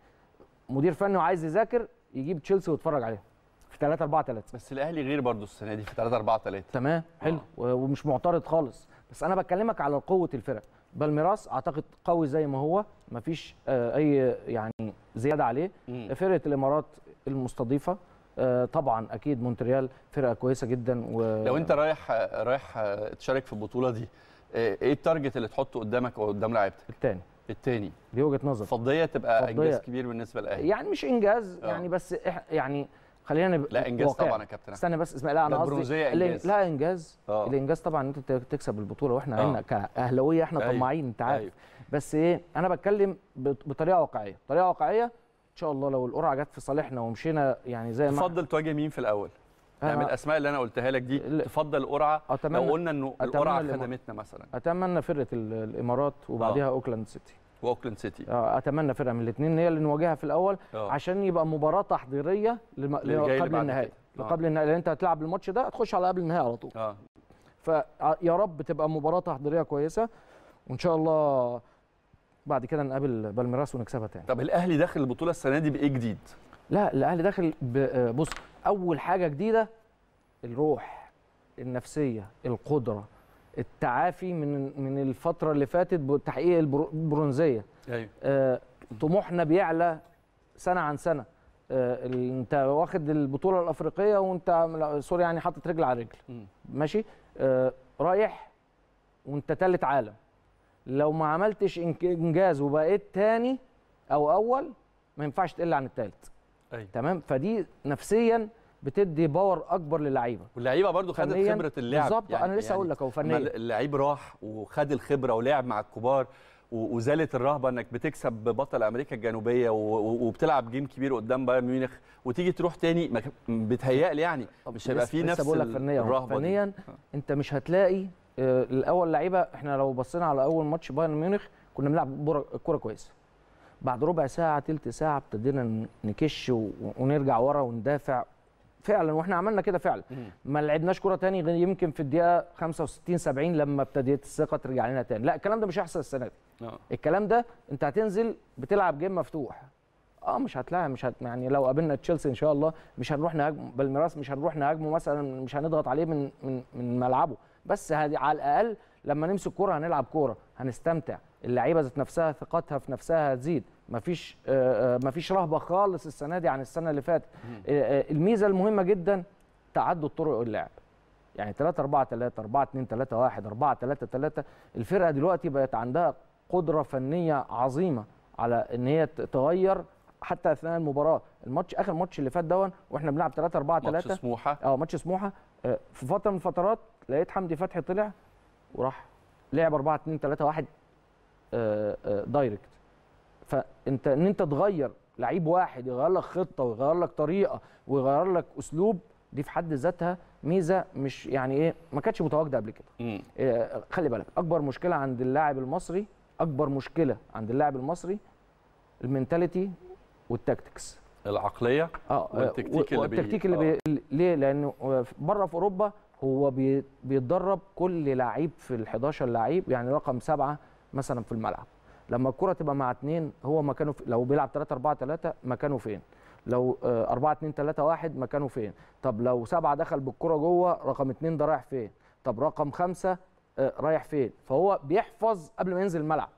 مدير فني وعايز يذاكر يجيب تشيلسي ويتفرج عليه في 3 4 3 بس الاهلي غير برضو السنه دي في 3 4 3 تمام حلو آه. ومش معترض خالص بس انا بكلمك على قوه الفرق بالميراس اعتقد قوي زي ما هو مفيش آه، اي يعني زياده عليه فرقه الامارات المستضيفه آه، طبعا اكيد مونتريال فرقه كويسه جدا و... لو انت رايح رايح آه، تشارك في البطوله دي ايه التارجت اللي تحطه قدامك او قدام لعيبتك الثاني الثاني دي وجهه نظر فضيه تبقى فضية. انجاز كبير بالنسبه للاهلي يعني مش انجاز أوه. يعني بس يعني خلينا نبقى لا انجاز واقع. طبعا يا كابتن استنى بس اسمع لا انا قصدي لا انجاز أوه. الانجاز طبعا انت تكسب البطوله واحنا آه. عندنا كاهلاويه احنا أيوه، طماعين انت عارف أيوه. بس ايه انا بتكلم بطريقه واقعيه طريقه واقعيه ان شاء الله لو القرعه جت في صالحنا ومشينا يعني زي ما تفضل تواجه مين في الاول يعني من الاسماء اللي انا قلتها لك دي تفضل قرعه لو قلنا انه القرعه خدمتنا مثلا اتمنى فرقه الامارات وبعديها آه. اوكلاند سيتي واوكلاند سيتي اه اتمنى فرقه من الاثنين هي اللي نواجهها في الاول أوه. عشان يبقى مباراه تحضيريه لم... قبل النهائي آه. قبل النهائي لان انت هتلعب الماتش ده هتخش على قبل النهائي على طول اه فيا آه، رب تبقى مباراه تحضيريه كويسه وان شاء الله بعد كده نقابل بالميراس ونكسبها تاني طب الاهلي داخل البطوله السنه دي بايه جديد لا الاهلي داخل آه، بص اول حاجه جديده الروح النفسيه القدره التعافي من من الفتره اللي فاتت بتحقيق البرونزيه ايوه آه طموحنا بيعلى سنه عن سنه آه انت واخد البطوله الافريقيه وانت سوري يعني حاطط رجل على رجل م. ماشي آه رايح وانت تالت عالم لو ما عملتش انجاز وبقيت تاني او اول ما ينفعش تقل عن التالت أيوة. تمام فدي نفسيا بتدي باور اكبر للعيبه واللعيبه برضو خدت خبره اللعب بالظبط يعني انا لسه يعني اقول لك هو فنيا اللعيب راح وخد الخبره ولعب مع الكبار وزالت الرهبه انك بتكسب بطل امريكا الجنوبيه وبتلعب جيم كبير قدام بايرن ميونخ وتيجي تروح تاني بتهيألي يعني مش هيبقى في نفس بقول لك فنيا الرهبه فنيا دي. انت مش هتلاقي آه، الاول لعيبه احنا لو بصينا على اول ماتش بايرن ميونخ كنا بنلعب كوره كويسه بعد ربع ساعه تلت ساعه ابتدينا نكش ونرجع ورا وندافع فعلا واحنا عملنا كده فعلا ما لعبناش كره تاني غير يمكن في الدقيقه 65 70 لما ابتديت الثقه ترجع لنا تاني لا الكلام ده مش هيحصل السنه دي آه. الكلام ده انت هتنزل بتلعب جيم مفتوح اه مش هتلاعب مش هت... يعني لو قابلنا تشيلسي ان شاء الله مش هنروح نهاجم بالميراث مش هنروح نهاجمه مثلا مش هنضغط عليه من من من ملعبه بس هد... على الاقل لما نمسك كوره هنلعب كوره هنستمتع اللعيبه ذات نفسها ثقتها في نفسها هتزيد مفيش آه، آه، مفيش رهبه خالص السنه دي عن السنه اللي فاتت آه، الميزه المهمه جدا تعدد طرق اللعب يعني 3 4 3 4 2 3 1 4 3 3 الفرقه دلوقتي بقت عندها قدره فنيه عظيمه على ان هي تغير حتى اثناء المباراه الماتش اخر ماتش اللي فات دون واحنا بنلعب 3 4 3 ماتش سموحه اه ماتش سموحه في فتره من الفترات لقيت حمدي فتحي طلع وراح لعب 4 2 3 1 دايركت فانت ان انت تغير لعيب واحد يغير لك خطه ويغير لك طريقه ويغير لك اسلوب دي في حد ذاتها ميزه مش يعني ايه ما كانتش متواجده قبل كده إيه خلي بالك اكبر مشكله عند اللاعب المصري اكبر مشكله عند اللاعب المصري المينتاليتي والتاكتكس العقليه اه, آه، والتكتيك, والتكتيك اللي, بي... اللي بي... ليه لانه بره في اوروبا هو بي... بيتدرب كل لعيب في ال 11 لعيب يعني رقم سبعه مثلا في الملعب لما الكره تبقى مع اثنين هو مكانه في... لو بيلعب 3 4 3 مكانه فين لو 4 2 3 1 مكانه فين طب لو سبعة دخل بالكره جوه رقم اثنين ده رايح فين طب رقم خمسة آه، رايح فين فهو بيحفظ قبل ما ينزل الملعب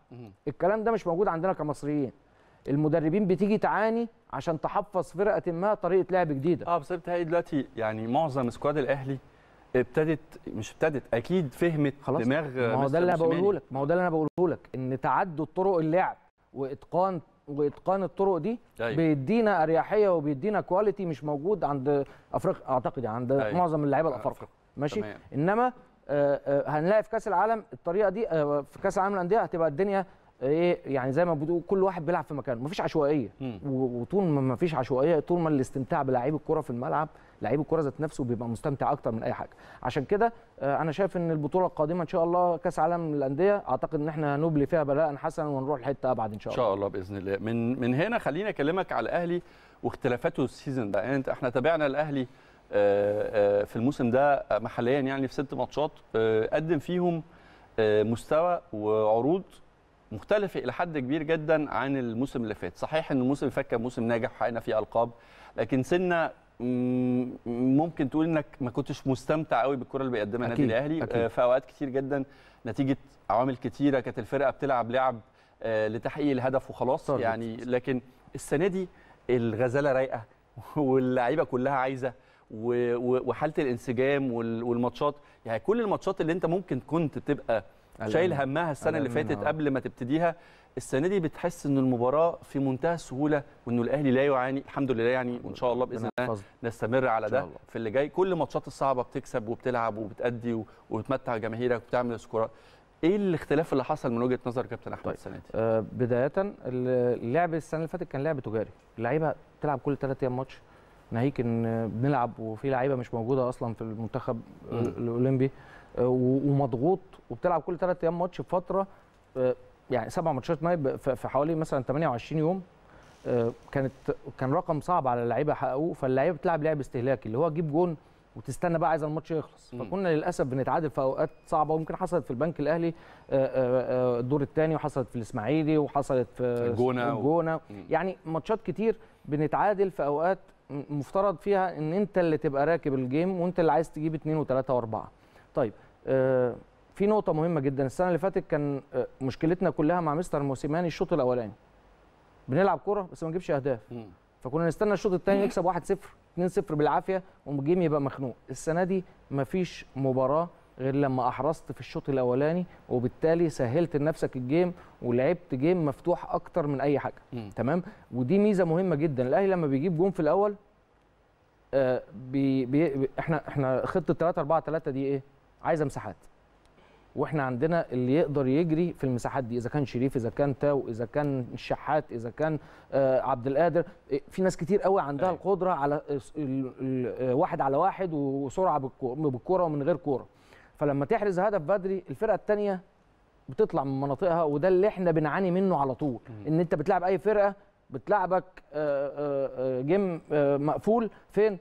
الكلام ده مش موجود عندنا كمصريين المدربين بتيجي تعاني عشان تحفظ فرقه ما طريقه لعب جديده اه بس انت دلوقتي يعني معظم سكواد الاهلي ابتدت مش ابتدت اكيد فهمت خلاص دماغ ما هو ده اللي انا بقوله لك ما هو ده اللي انا بقوله لك ان تعدد طرق اللعب واتقان واتقان الطرق دي أيوة. بيدينا اريحيه وبيدينا كواليتي مش موجود عند افريقيا اعتقد يعني عند أيوة. معظم اللعيبه الافارقه ماشي تمام. انما آه، آه، هنلاقي في كاس العالم الطريقه دي آه، في كاس العالم الانديه هتبقى الدنيا ايه يعني زي ما بتقول كل واحد بيلعب في مكانه مفيش عشوائيه وطول ما مفيش عشوائيه طول ما الاستمتاع بلاعيب الكره في الملعب لعيب الكره ذات نفسه بيبقى مستمتع اكتر من اي حاجه عشان كده آه، انا شايف ان البطوله القادمه ان شاء الله كاس عالم للانديه اعتقد ان احنا هنبلي فيها بلاء حسنا ونروح لحته ابعد ان شاء الله ان شاء الله باذن الله من من هنا خليني اكلمك على الاهلي واختلافاته السيزون ده يعني احنا تابعنا الاهلي آه، آه، في الموسم ده محليا يعني في ست ماتشات قدم فيهم مستوى وعروض مختلفه الى حد كبير جدا عن الموسم اللي فات صحيح ان الموسم اللي فات كان موسم ناجح وحققنا فيه القاب لكن سنه ممكن تقول انك ما كنتش مستمتع قوي بالكره اللي بيقدمها النادي الاهلي آه، في اوقات كتير جدا نتيجه عوامل كتيره كانت الفرقه بتلعب لعب آه، لتحقيق الهدف وخلاص طبعا. يعني لكن السنه دي الغزاله رايقه واللعيبه كلها عايزه وحاله الانسجام والماتشات يعني كل الماتشات اللي انت ممكن كنت تبقى شايل همها السنه اللي فاتت آه. قبل ما تبتديها السنه دي بتحس ان المباراه في منتهى السهوله وانه الاهلي لا يعاني الحمد لله يعني وان شاء الله باذن الله نستمر على ده في اللي جاي كل الماتشات الصعبه بتكسب وبتلعب وبتادي وبتمتع جماهيرك وبتعمل سكورات ايه الاختلاف اللي حصل من وجهه نظر كابتن احمد طيب. السنه دي؟ آه بدايه اللعب السنه اللي فاتت كان لعب تجاري، اللعيبه بتلعب كل ثلاث ايام ماتش ناهيك ان بنلعب وفي لعيبه مش موجوده اصلا في المنتخب الاولمبي ومضغوط وبتلعب كل ثلاث ايام ماتش في فتره آه، يعني سبع ماتشات نايب في حوالي مثلا 28 يوم آه، كانت كان رقم صعب على اللعيبه حققوه فاللعيبه بتلعب لعب استهلاكي اللي هو جيب جون وتستنى بقى عايز الماتش يخلص فكنا للاسف بنتعادل في اوقات صعبه ويمكن حصلت في البنك الاهلي آه، الدور الثاني وحصلت في الاسماعيلي وحصلت في الجونه الجونه و... يعني ماتشات كتير بنتعادل في اوقات مفترض فيها ان انت اللي تبقى راكب الجيم وانت اللي عايز تجيب اثنين وثلاثه واربعه طيب آه، في نقطه مهمه جدا السنه اللي فاتت كان آه، مشكلتنا كلها مع مستر موسيماني الشوط الاولاني بنلعب كوره بس ما نجيبش اهداف فكنا نستنى الشوط الثاني نكسب 1 0 2 0 بالعافيه والجيم يبقى مخنوق السنه دي مفيش مباراه غير لما احرصت في الشوط الاولاني وبالتالي سهلت لنفسك الجيم ولعبت جيم مفتوح اكتر من اي حاجه م. تمام ودي ميزه مهمه جدا الاهلي لما بيجيب جون في الاول آه بي بي احنا احنا خطه 3 4 3 دي ايه عايزه مساحات واحنا عندنا اللي يقدر يجري في المساحات دي اذا كان شريف اذا كان تاو اذا كان الشحات اذا كان آه، عبد القادر إيه، في ناس كتير قوي عندها أيوة. القدره على آه، واحد على واحد وسرعه بالكوره ومن غير كوره فلما تحرز هدف بدري الفرقه الثانيه بتطلع من مناطقها وده اللي احنا بنعاني منه على طول ان انت بتلعب اي فرقه بتلعبك آه، جيم مقفول فين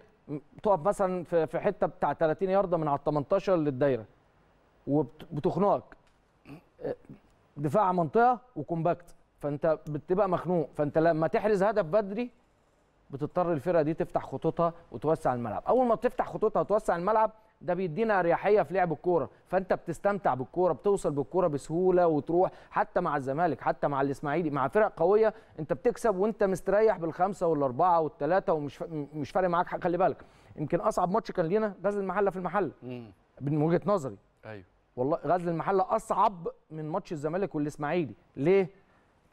تقف مثلا في حته بتاع 30 يارده من على ال 18 للدايره وبتخنقك دفاع منطقه وكومباكت فانت بتبقى مخنوق فانت لما تحرز هدف بدري بتضطر الفرقه دي تفتح خطوطها وتوسع الملعب اول ما بتفتح خطوطها وتوسع الملعب ده بيدينا اريحيه في لعب الكوره فانت بتستمتع بالكوره بتوصل بالكوره بسهوله وتروح حتى مع الزمالك حتى مع الاسماعيلي مع فرق قويه انت بتكسب وانت مستريح بالخمسه والاربعه والثلاثه ومش مش فارق معاك خلي بالك يمكن اصعب ماتش كان لينا غزل المحله في المحله من وجهه نظري ايوه والله غزل المحله اصعب من ماتش الزمالك والاسماعيلي ليه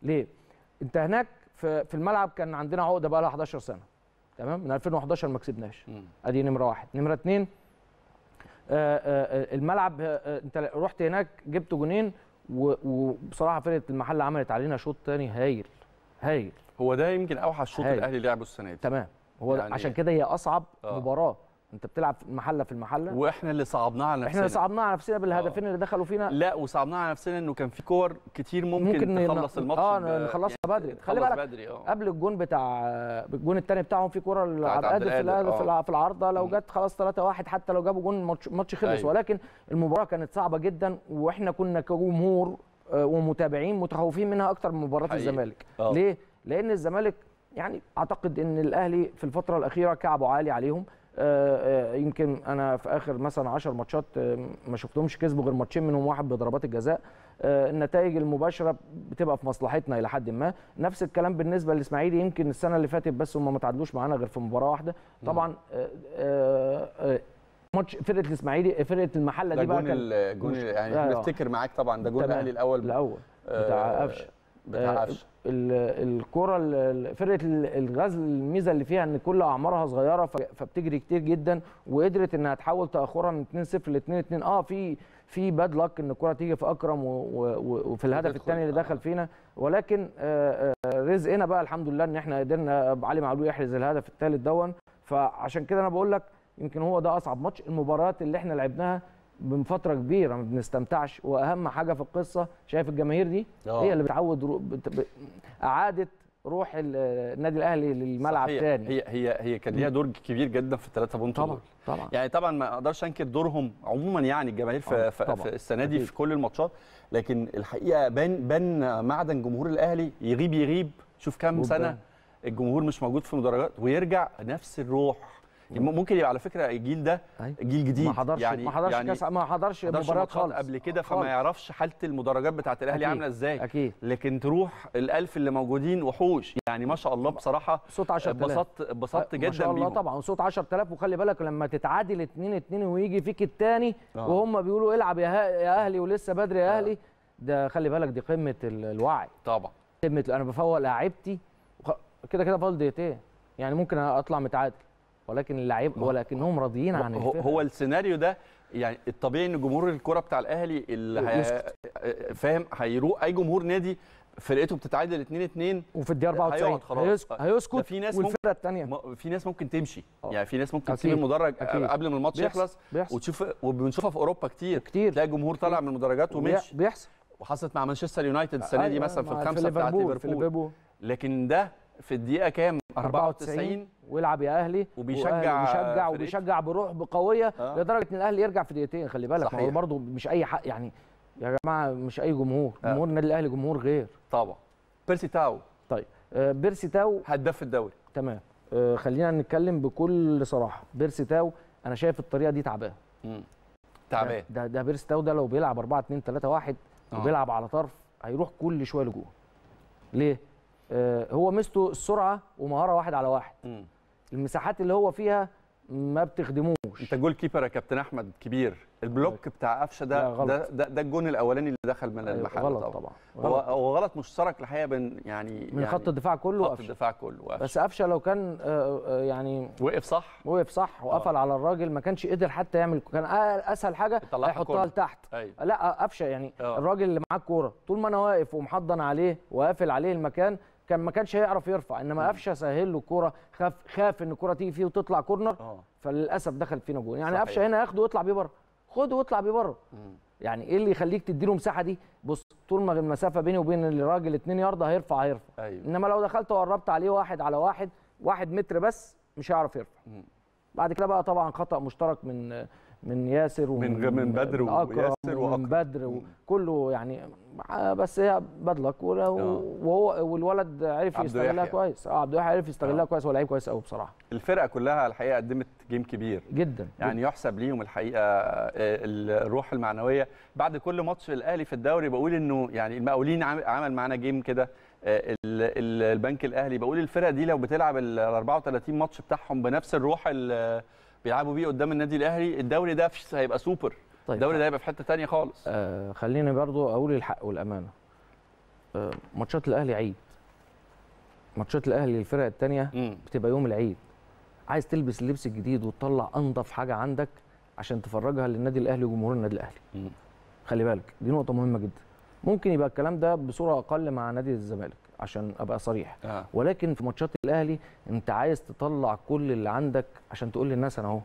ليه انت هناك في في الملعب كان عندنا عقده بقى لها 11 سنه تمام من 2011 ما كسبناش ادي نمره واحد نمره اثنين آه، آه، آه، الملعب انت رحت هناك جبت جونين وبصراحه فرقه المحله عملت علينا شوط تاني هايل هايل هو ده يمكن اوحش شوط الاهلي لعبه السنه دي تمام هو يعني عشان كده هي اصعب آه. مباراه انت بتلعب في المحله في المحله واحنا اللي صعبناها على نفسنا احنا اللي صعبناها على نفسنا بالهدفين آه. اللي دخلوا فينا لا وصعبناها على نفسنا انه كان في كور كتير ممكن, ممكن نخلص الماتش اه نخلصها يعني بدري خلي بالك بدري اه قبل الجون بتاع الجون الثاني بتاعهم في كوره لعبد القادر في, آه. في العارضه لو جت خلاص 3 1 حتى لو جابوا جون الماتش خلص أيوه. ولكن المباراه كانت صعبه جدا واحنا كنا كجمهور آه، ومتابعين متخوفين منها اكتر من مباراه الزمالك أوه. ليه لان الزمالك يعني اعتقد ان الاهلي في الفتره الاخيره كعبه عالي عليهم آه، آه، يمكن انا في اخر مثلا 10 ماتشات آه، ما شفتهمش كسبوا غير ماتشين منهم واحد بضربات الجزاء النتائج المباشره بتبقى في مصلحتنا الى حد ما نفس الكلام بالنسبه للاسماعيلي يمكن السنه اللي فاتت بس هم ما تعادلوش معانا غير في مباراه واحده طبعا ماتش فرقه الاسماعيلي فرقه المحله دي بقى كان جون يعني نفتكر معاك طبعا ده جون الاهلي الاول الاول بتاع قفشه آه، بتعقفش الكره فرقه الغزل الميزه اللي فيها ان كل اعمارها صغيره فبتجري كتير جدا وقدرت انها تحول تاخرا من 2 0 ل 2 2 اه في في باد لك ان الكره تيجي في اكرم وفي الهدف الثاني اللي دخل فينا ولكن آه، آه، رزقنا بقى الحمد لله ان احنا قدرنا علي معلول يحرز الهدف الثالث دون فعشان كده انا بقول لك يمكن هو ده اصعب ماتش المباريات اللي احنا لعبناها من فتره كبيره ما بنستمتعش واهم حاجه في القصه شايف الجماهير دي أوه. هي اللي بتعود رو... بت... ب... اعاده روح النادي الاهلي للملعب صحيح. تاني هي هي هي كان ليها دور كبير جدا في الثلاثه بونت طبعا طبعا يعني طبعا ما اقدرش انكر دورهم عموما يعني الجماهير في, آه، في, في السنه دي في كل الماتشات لكن الحقيقه بان بان معدن جمهور الاهلي يغيب يغيب شوف كام سنه الجمهور مش موجود في المدرجات ويرجع نفس الروح يعني ممكن يبقى على فكره الجيل ده أيوة. جيل جديد ما حضرش يعني ما حضرش يعني كاس ما حضرش مباريات خالص قبل كده فما يعرفش حاله المدرجات بتاعه الاهلي عامله ازاي أكيد. لكن تروح الألف اللي موجودين وحوش يعني ما شاء الله بصراحه صوت 10000 اتبسطت اتبسطت جدا ما شاء الله طبعا صوت 10000 وخلي بالك لما تتعادل 2 2 ويجي فيك الثاني آه. وهم بيقولوا العب يا, يا اهلي ولسه بدري يا آه. اهلي ده خلي بالك دي قمه الوعي طبعا قمه انا بفوق لاعيبتي كده كده فاضل دقيقتين يعني ممكن اطلع متعادل ولكن اللعيب ولكنهم راضيين عن الفرقة. هو السيناريو ده يعني الطبيعي ان جمهور الكره بتاع الاهلي اللي فاهم هيروق اي جمهور نادي فرقته بتتعادل 2 2 وفي الدقيقه 94 هيسكت آه، هيسكت في ناس والفرقه الثانيه في ناس ممكن تمشي أوه. يعني في ناس ممكن تسيب المدرج آه، أكيد. قبل ما الماتش يخلص وتشوف وبنشوفها في اوروبا كتير كتير تلاقي جمهور طالع من المدرجات ومشي بيحصل وحصلت مع مانشستر يونايتد السنه آه، دي مثلا في الخمسه بتاعت ليفربول لكن ده في الدقيقه كام 94 ويلعب يا اهلي وبيشجع وبيشجع وبيشجع بروح قويه آه. لدرجه ان الاهلي يرجع في دقيقتين خلي بالك هو برضه مش اي حق يعني يا جماعه مش اي جمهور آه. جمهور النادي الاهلي جمهور غير طبعا بيرسي تاو طيب آه، بيرسي تاو هداف الدوري تمام آه خلينا نتكلم بكل صراحه بيرسي تاو انا شايف الطريقه دي تعباه تعبان ده ده بيرسي تاو ده لو بيلعب 4 2 3 1 وبيلعب على طرف هيروح كل شويه لجوه ليه آه، هو ميزته السرعه ومهاره واحد على واحد م. المساحات اللي هو فيها ما بتخدموش انت جول كيبر يا كابتن احمد كبير البلوك بتاع قفشه ده ده ده الجون الاولاني اللي دخل من أيوة، المحل غلط طبعا, هو هو غلط مشترك الحقيقه بين يعني من يعني خط الدفاع كله خط الدفاع كله وقفشة. بس قفشه لو كان آه، آه، يعني وقف صح وقف صح وقفل على الراجل ما كانش قدر حتى يعمل كان اسهل حاجه هيحطها لتحت أيوه. لا قفشه يعني أوه. الراجل اللي معاه الكوره طول ما انا واقف ومحضن عليه وقافل عليه المكان كان ما كانش هيعرف يرفع انما قفشه سهل له الكوره خاف خاف ان الكوره تيجي فيه وتطلع كورنر آه. فللاسف دخل فينا جون يعني قفشه هنا ياخده ويطلع بيه بره خده واطلع بيه بره يعني ايه اللي يخليك تدي له مساحه دي بص طول ما المسافه بيني وبين الراجل 2 يارده هيرفع هيرفع أيوة. انما لو دخلت وقربت عليه واحد على واحد واحد متر بس مش هيعرف يرفع مم. بعد كده بقى طبعا خطا مشترك من من ياسر ومن من, بدر وياسر ومن بدر وكله يعني آه، بس هي بدلك آه. وهو والولد عرف يستغلها كويس اه عبد الواحد عرف يستغلها آه. كويس هو لعيب كويس قوي بصراحه الفرقه كلها الحقيقه قدمت جيم كبير جدا يعني جداً. يحسب ليهم الحقيقه الروح المعنويه بعد كل ماتش الاهلي في الدوري بقول انه يعني المقاولين عمل معانا جيم كده البنك الاهلي بقول الفرقه دي لو بتلعب ال 34 ماتش بتاعهم بنفس الروح بيلعبوا بيه قدام النادي الاهلي الدوري ده هيبقى سوبر طيب الدوري ده هيبقى في حته ثانيه خالص آه خليني برضو اقول الحق والامانه آه ماتشات الاهلي عيد ماتشات الاهلي الفرق الثانيه بتبقى يوم العيد عايز تلبس اللبس الجديد وتطلع انظف حاجه عندك عشان تفرجها للنادي الاهلي وجمهور النادي الاهلي م. خلي بالك دي نقطه مهمه جدا ممكن يبقى الكلام ده بصوره اقل مع نادي الزمالك عشان ابقى صريح آه. ولكن في ماتشات الاهلي انت عايز تطلع كل اللي عندك عشان تقول للناس انا اهو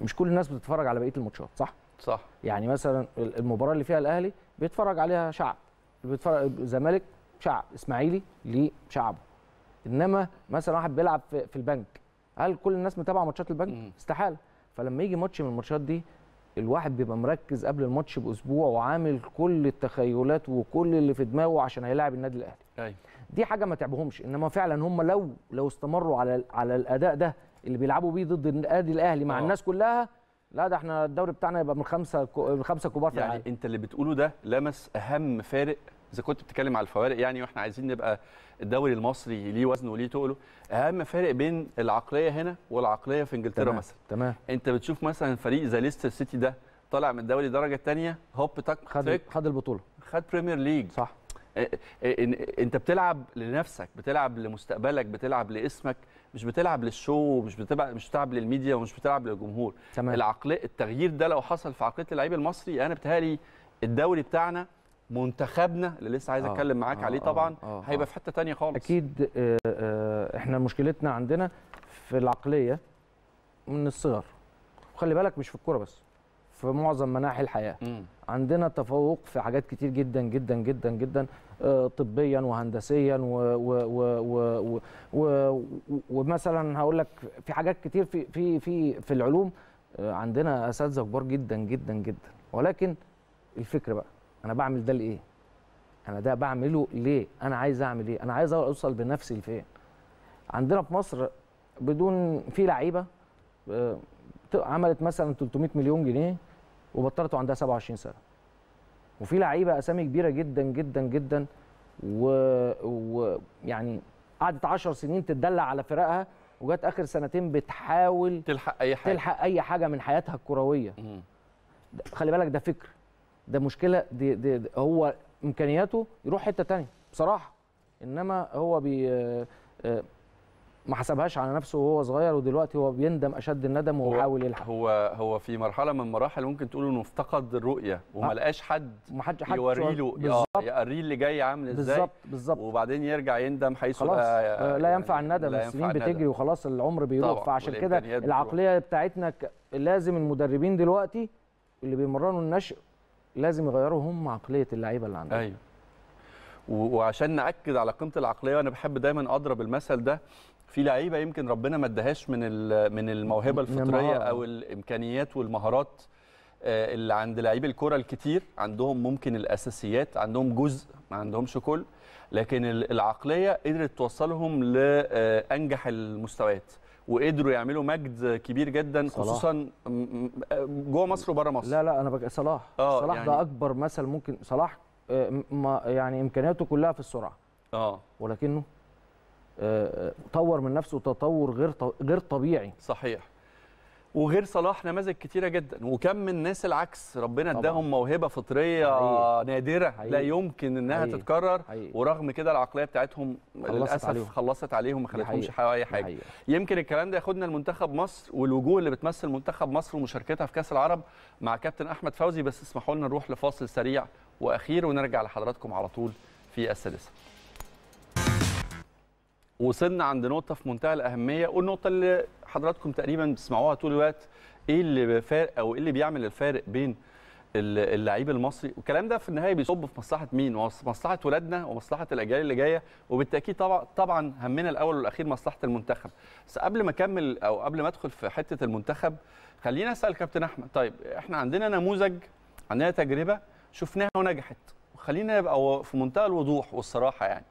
مش كل الناس بتتفرج على بقيه الماتشات صح صح يعني مثلا المباراه اللي فيها الاهلي بيتفرج عليها شعب بيتفرج الزمالك شعب اسماعيلي شعبه انما مثلا واحد بيلعب في البنك هل كل الناس متابعه ماتشات البنك استحاله فلما يجي ماتش من الماتشات دي الواحد بيبقى مركز قبل الماتش باسبوع وعامل كل التخيلات وكل اللي في دماغه عشان هيلاعب النادي الاهلي ايوه دي حاجه ما تعبهمش انما فعلا هم لو لو استمروا على على الاداء ده اللي بيلعبوا بيه ضد النادي الاهلي مع أوه. الناس كلها لا ده احنا الدوري بتاعنا يبقى من خمسه من خمسه كبار يعني انت اللي بتقوله ده لمس اهم فارق اذا كنت بتتكلم على الفوارق يعني واحنا عايزين نبقى الدوري المصري ليه وزنه وليه تقله اهم فارق بين العقليه هنا والعقليه في انجلترا تمام. مثلا تمام انت بتشوف مثلا فريق زي ليستر سيتي ده طالع من الدوري الدرجه الثانيه هوب تاك خد خد البطوله خد بريمير ليج صح انت بتلعب لنفسك بتلعب لمستقبلك بتلعب لاسمك مش بتلعب للشو ومش بتلعب مش بتلعب للميديا ومش بتلعب للجمهور تمام. العقل التغيير ده لو حصل في عقليه اللعيب المصري انا بتهالي الدوري بتاعنا منتخبنا اللي لسه عايز آه. اتكلم معاك آه عليه آه، طبعا آه آه هيبقى في حته ثانيه خالص اكيد آه، احنا مشكلتنا عندنا في العقليه من الصغر وخلي بالك مش في الكوره بس في معظم مناحي الحياه م. عندنا تفوق في حاجات كتير جدا جدا جدا جدا طبيا وهندسيا و و و و ومثلا هقول لك في حاجات كتير في في في في العلوم عندنا اساتذه كبار جدا جدا جدا ولكن الفكر بقى انا بعمل ده لايه انا ده بعمله ليه انا عايز اعمل ايه انا عايز اوصل بنفسي لفين عندنا في مصر بدون في لعيبه آه، عملت مثلا 300 مليون جنيه وبطلت وعندها 27 سنه وفي لعيبه اسامي كبيره جدا جدا جدا ويعني و... يعني قعدت 10 سنين تتدلع على فرقها وجت اخر سنتين بتحاول تلحق اي حاجه تلحق اي حاجه من حياتها الكرويه خلي بالك ده فكر ده مشكله دي دي دي هو امكانياته يروح حته تانية بصراحه انما هو بي آه، آه، ما حسبهاش على نفسه وهو صغير ودلوقتي هو بيندم اشد الندم وبيحاول يلحق هو هو في مرحله من المراحل ممكن تقول انه افتقد الرؤيه وما آه. لقاش حد, حد يوري له يقري اللي جاي عامل ازاي بالظبط بالظبط وبعدين يرجع يندم حيث خلاص لا, يعني لا ينفع الندم السنين بتجري وخلاص العمر بيروح فعشان كده العقليه بتاعتنا لازم المدربين دلوقتي اللي بيمرنوا النشء لازم يغيروا هم عقليه اللعيبه اللي عندهم ايوه وعشان ناكد على قيمه العقليه وانا بحب دايما اضرب المثل ده في لعيبه يمكن ربنا ما ادهاش من من الموهبه الفطريه او الامكانيات والمهارات آه، اللي عند لعيب الكره الكتير عندهم ممكن الاساسيات عندهم جزء ما عندهمش كل لكن العقليه قدرت توصلهم لانجح آه، المستويات وقدروا يعملوا مجد كبير جدا صلاح. خصوصا جوه مصر وبره مصر لا لا انا بك... صلاح آه صلاح يعني... ده اكبر مثل ممكن صلاح آه، ما يعني امكانياته كلها في السرعه اه ولكنه آه، آه، طور من نفسه تطور غير غير طبيعي صحيح وغير صلاح نماذج كتيره جدا وكم من الناس العكس ربنا اداهم موهبه فطريه حقيقي. نادره حقيقي. لا يمكن انها حقيقي. تتكرر حقيقي. ورغم كده العقليه بتاعتهم خلصت للاسف عليهم. خلصت عليهم ما خلتهمش اي حاجه حقيقي. يمكن الكلام ده ياخدنا لمنتخب مصر والوجوه اللي بتمثل منتخب مصر ومشاركتها في كاس العرب مع كابتن احمد فوزي بس اسمحوا لنا نروح لفاصل سريع واخير ونرجع لحضراتكم على طول في السادسه وصلنا عند نقطه في منتهى الاهميه والنقطه اللي حضراتكم تقريبا بتسمعوها طول الوقت ايه اللي فارق او ايه اللي بيعمل الفارق بين اللعيب المصري والكلام ده في النهايه بيصب في مصلحه مين مصلحه ولادنا ومصلحه الاجيال اللي جايه وبالتاكيد طبعا طبعا همنا الاول والاخير مصلحه المنتخب بس قبل ما اكمل او قبل ما ادخل في حته المنتخب خلينا اسال كابتن احمد طيب احنا عندنا نموذج عندنا تجربه شفناها ونجحت وخلينا نبقى في منتهى الوضوح والصراحه يعني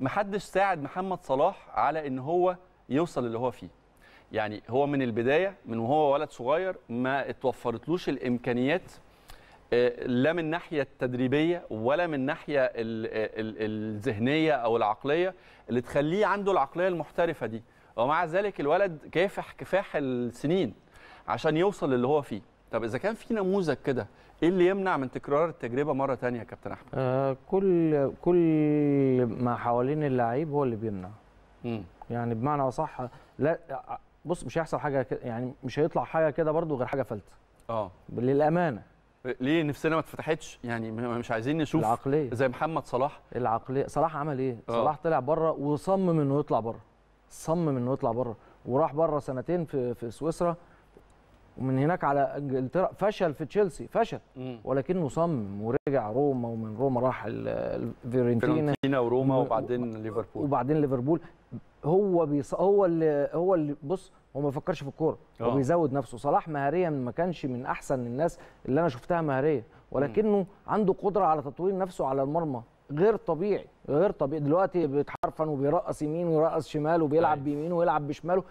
محدش ساعد محمد صلاح على ان هو يوصل اللي هو فيه يعني هو من البدايه من وهو ولد صغير ما اتوفرتلوش الامكانيات آه، لا من ناحية التدريبية ولا من ناحية الذهنية أو العقلية اللي تخليه عنده العقلية المحترفة دي ومع ذلك الولد كافح كفاح السنين عشان يوصل للي هو فيه طب إذا كان في نموذج كده إيه اللي يمنع من تكرار التجربة مرة تانية يا كابتن أحمد؟ آه كل كل ما حوالين اللعيب هو اللي بيمنع م. يعني بمعنى أصح لا بص مش هيحصل حاجه كده يعني مش هيطلع حاجه كده برضو غير حاجه فلته اه للامانه ليه نفسنا ما اتفتحتش يعني مش عايزين نشوف العقليه زي محمد صلاح العقليه صلاح عمل ايه أوه. صلاح طلع بره وصمم انه يطلع بره صمم انه يطلع بره وراح بره سنتين في في سويسرا ومن هناك على انجلترا فشل في تشيلسي فشل ولكنه صمم ورجع روما ومن روما راح الفيرنتينا وروما وبعدين ليفربول وبعدين ليفربول هو بيص... هو اللي هو اللي بص هو ما بيفكرش في الكوره هو آه. بيزود نفسه صلاح مهاريا ما كانش من احسن الناس اللي انا شفتها مهاريا ولكنه م. عنده قدره على تطوير نفسه على المرمى غير طبيعي غير طبيعي دلوقتي بيتحرفن وبيرقص يمين ويرقص شمال وبيلعب أيوه. بيمينه ويلعب بشماله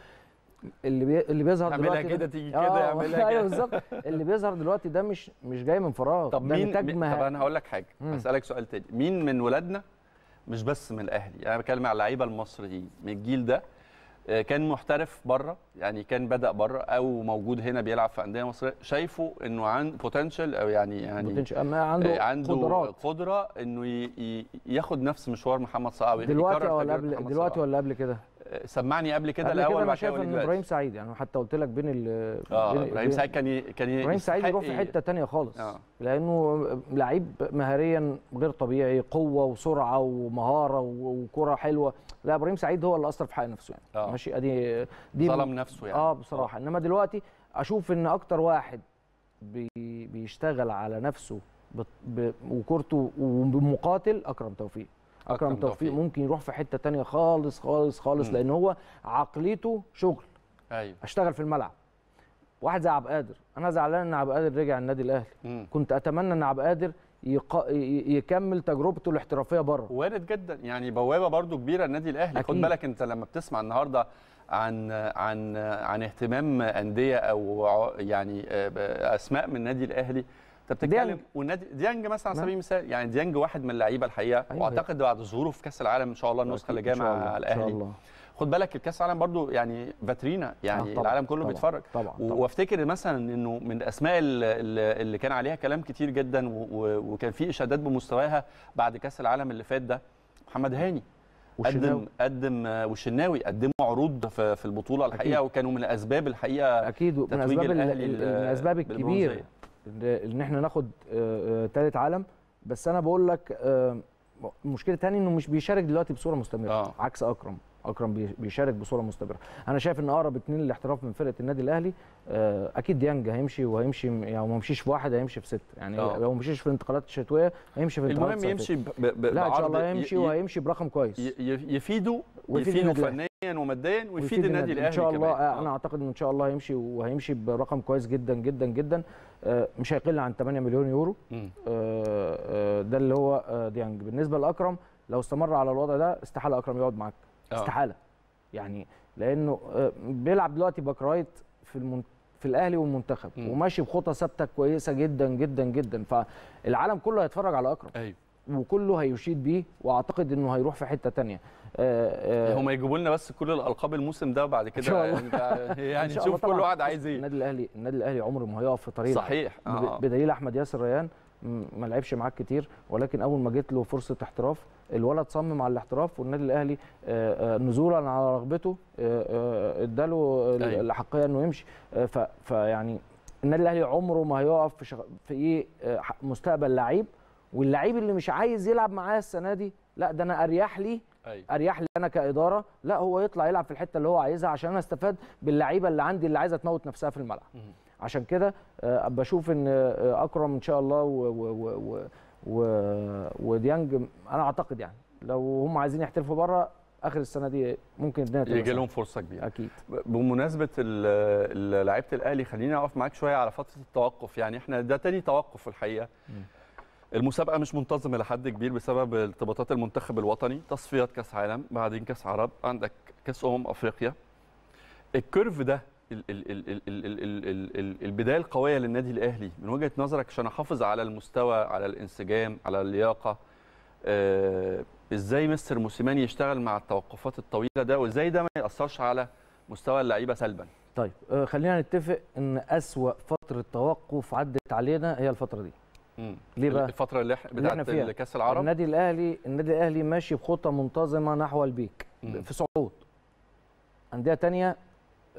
اللي بي... اللي بيظهر دلوقتي كده تيجي كده يعملها آه، أيوه، كده ايوه بالظبط اللي بيظهر دلوقتي ده مش مش جاي من فراغ طب مين ده مين... طب انا هقول لك حاجه هسالك سؤال تاني مين من ولادنا مش بس من الاهلي يعني انا بتكلم على اللعيبه المصريين من الجيل ده آه، كان محترف بره يعني كان بدا بره او موجود هنا بيلعب في انديه مصريه شايفه انه عن بوتنشال او يعني يعني عنده آه، عنده قدرات. قدره انه ياخد نفس مشوار محمد صلاح دلوقتي ولا قبل دلوقتي ولا قبل كده سمعني قبل كده الاول انا شايف ان ابراهيم سعيد يعني حتى قلت لك بين ال اه ابراهيم سعيد كان ي... كان ابراهيم سعيد يروح في حته ثانيه خالص آه. لانه لعيب مهاريا غير طبيعي قوه وسرعه ومهاره وكره حلوه لا ابراهيم سعيد هو اللي اثر في حق نفسه يعني آه. ماشي ادي دي ظلم نفسه يعني اه بصراحه انما دلوقتي اشوف ان اكتر واحد بي... بيشتغل على نفسه ب... وكورته ومقاتل اكرم توفيق اكرم توفيق ممكن يروح في حته تانية خالص خالص خالص مم. لان هو عقليته شغل ايوه اشتغل في الملعب واحد زي عبد القادر انا زعلان ان عبد القادر رجع النادي الاهلي مم. كنت اتمنى ان عبد القادر يق... يكمل تجربته الاحترافيه بره وارد جدا يعني بوابه برضو كبيره النادي الاهلي أكيد. خد بالك انت لما بتسمع النهارده عن عن عن اهتمام انديه او يعني آه، اسماء من النادي الاهلي انت بتتكلم والنادي ديانج مثلا على نعم. سبيل المثال يعني ديانج واحد من اللعيبه الحقيقه أيوة واعتقد بعد ظهوره في كاس العالم ان شاء الله النسخه اللي جايه مع الاهلي خد بالك الكاس العالم برضو يعني فاترينا يعني آه طبعًا العالم كله طبعًا بيتفرج طبعًا طبعًا وافتكر مثلا انه من الاسماء اللي كان عليها كلام كتير جدا وكان في اشادات بمستواها بعد كاس العالم اللي فات ده محمد هاني قدم قدم آه، والشناوي قدموا عروض في البطوله الحقيقه أكيد. وكانوا من الاسباب الحقيقه اكيد من الاسباب من الاسباب الكبيره ان احنا ناخد ثالث آه، آه، عالم بس انا بقول لك آه، مشكله ثانيه انه مش بيشارك دلوقتي بصوره مستمره آه. عكس اكرم اكرم بيشارك بصوره مستمره انا شايف ان اقرب اثنين للاحتراف من فرقه النادي الاهلي آه، اكيد ديانج هيمشي وهيمشي يعني ما مشيش في واحد هيمشي في سته يعني أوه. لو ما مشيش في الانتقالات الشتويه هيمشي في الانتقالات المهم يمشي ب... ب... لا ان شاء الله هيمشي وهيمشي برقم كويس يفيده يفيده فنيا وماديا ويفيد النادي الاهلي ان شاء الله كمان. آه، انا آه. اعتقد ان شاء الله هيمشي وهيمشي برقم كويس جدا جدا جدا مش هيقل عن 8 مليون يورو ده اللي هو ديانج بالنسبه لاكرم لو استمر على الوضع ده استحاله اكرم يقعد معاك آه. استحاله يعني لانه آه، بيلعب دلوقتي باك رايت في المن... في الاهلي والمنتخب م. وماشي بخطى ثابته كويسه جدا جدا جدا فالعالم كله هيتفرج على اكرم ايوه وكله هيشيد بيه واعتقد انه هيروح في حته ثانيه آه، هم يجيبوا لنا بس كل الالقاب الموسم ده بعد كده يعني, يعني نشوف كل واحد عايز ايه النادي الاهلي النادي الاهلي عمره ما هيقف في طريق صحيح آه. بدليل احمد ياسر ريان ما لعبش معاك كتير ولكن اول ما جت له فرصه احتراف الولد صمم على الاحتراف والنادي الاهلي آه، آه، نزولا على رغبته آه، اداله الاحقيه أيوه. انه يمشي فيعني النادي الاهلي عمره ما هيقف في, في ايه مستقبل لعيب واللعيب اللي مش عايز يلعب معايا السنه دي لا ده انا اريح لي أيوة. اريح لي انا كاداره لا هو يطلع يلعب في الحته اللي هو عايزها عشان انا استفاد باللعيبه اللي عندي اللي عايزه تموت نفسها في الملعب عشان كده بشوف ان اكرم ان شاء الله و... و... و... و... وديانج انا اعتقد يعني لو هم عايزين يحترفوا بره اخر السنه دي ممكن الدنيا يجي لهم فرصه كبيره اكيد بمناسبه لعيبه الاهلي خليني اقف معاك شويه على فتره التوقف يعني احنا ده تاني توقف في الحقيقه م. المسابقه مش منتظمه لحد كبير بسبب ارتباطات المنتخب الوطني تصفيات كاس عالم بعدين كاس عرب عندك كاس امم افريقيا الكيرف ده البدايه القويه للنادي الاهلي من وجهه نظرك عشان احافظ على المستوى على الانسجام على اللياقه ازاي مستر موسيماني يشتغل مع التوقفات الطويله ده وازاي ده ما ياثرش على مستوى اللعيبه سلبا طيب خلينا نتفق ان اسوا فتره توقف عدت علينا هي الفتره دي مم. ليه بقى الفتره اللي بتاعه كاس العرب النادي الاهلي النادي الاهلي ماشي بخطه منتظمه نحو البيك مم. في صعود انديه تانية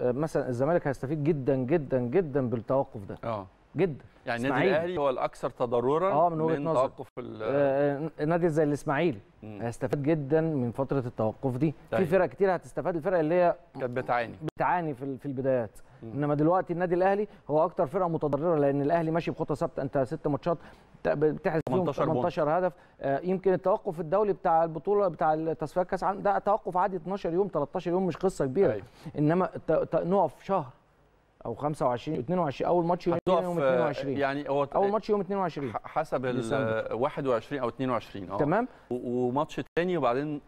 مثلا الزمالك هيستفيد جدا جدا جدا بالتوقف ده أوه. جدا يعني النادي الاهلي هو الاكثر تضررا اه من من نظر توقف آه،, آه نادي زي الاسماعيلي هيستفاد جدا من فتره التوقف دي طيب. في فرق كتير هتستفاد الفرق اللي هي كانت بتعاني بتعاني في في البدايات مم. انما دلوقتي النادي الاهلي هو اكثر فرقه متضرره لان الاهلي ماشي بخطه ثابته انت ست ماتشات بتحرز 18 18 هدف آه يمكن التوقف الدولي بتاع البطوله بتاع تصفيات كاس ده توقف عادي 12 يوم 13 يوم مش قصه كبيره أيوة. انما نقف شهر او 25 22 اول ماتش يوم 22 آه، يعني هو اول ماتش يوم 22 حسب ال 21 او 22 اه تمام وماتش تاني وبعدين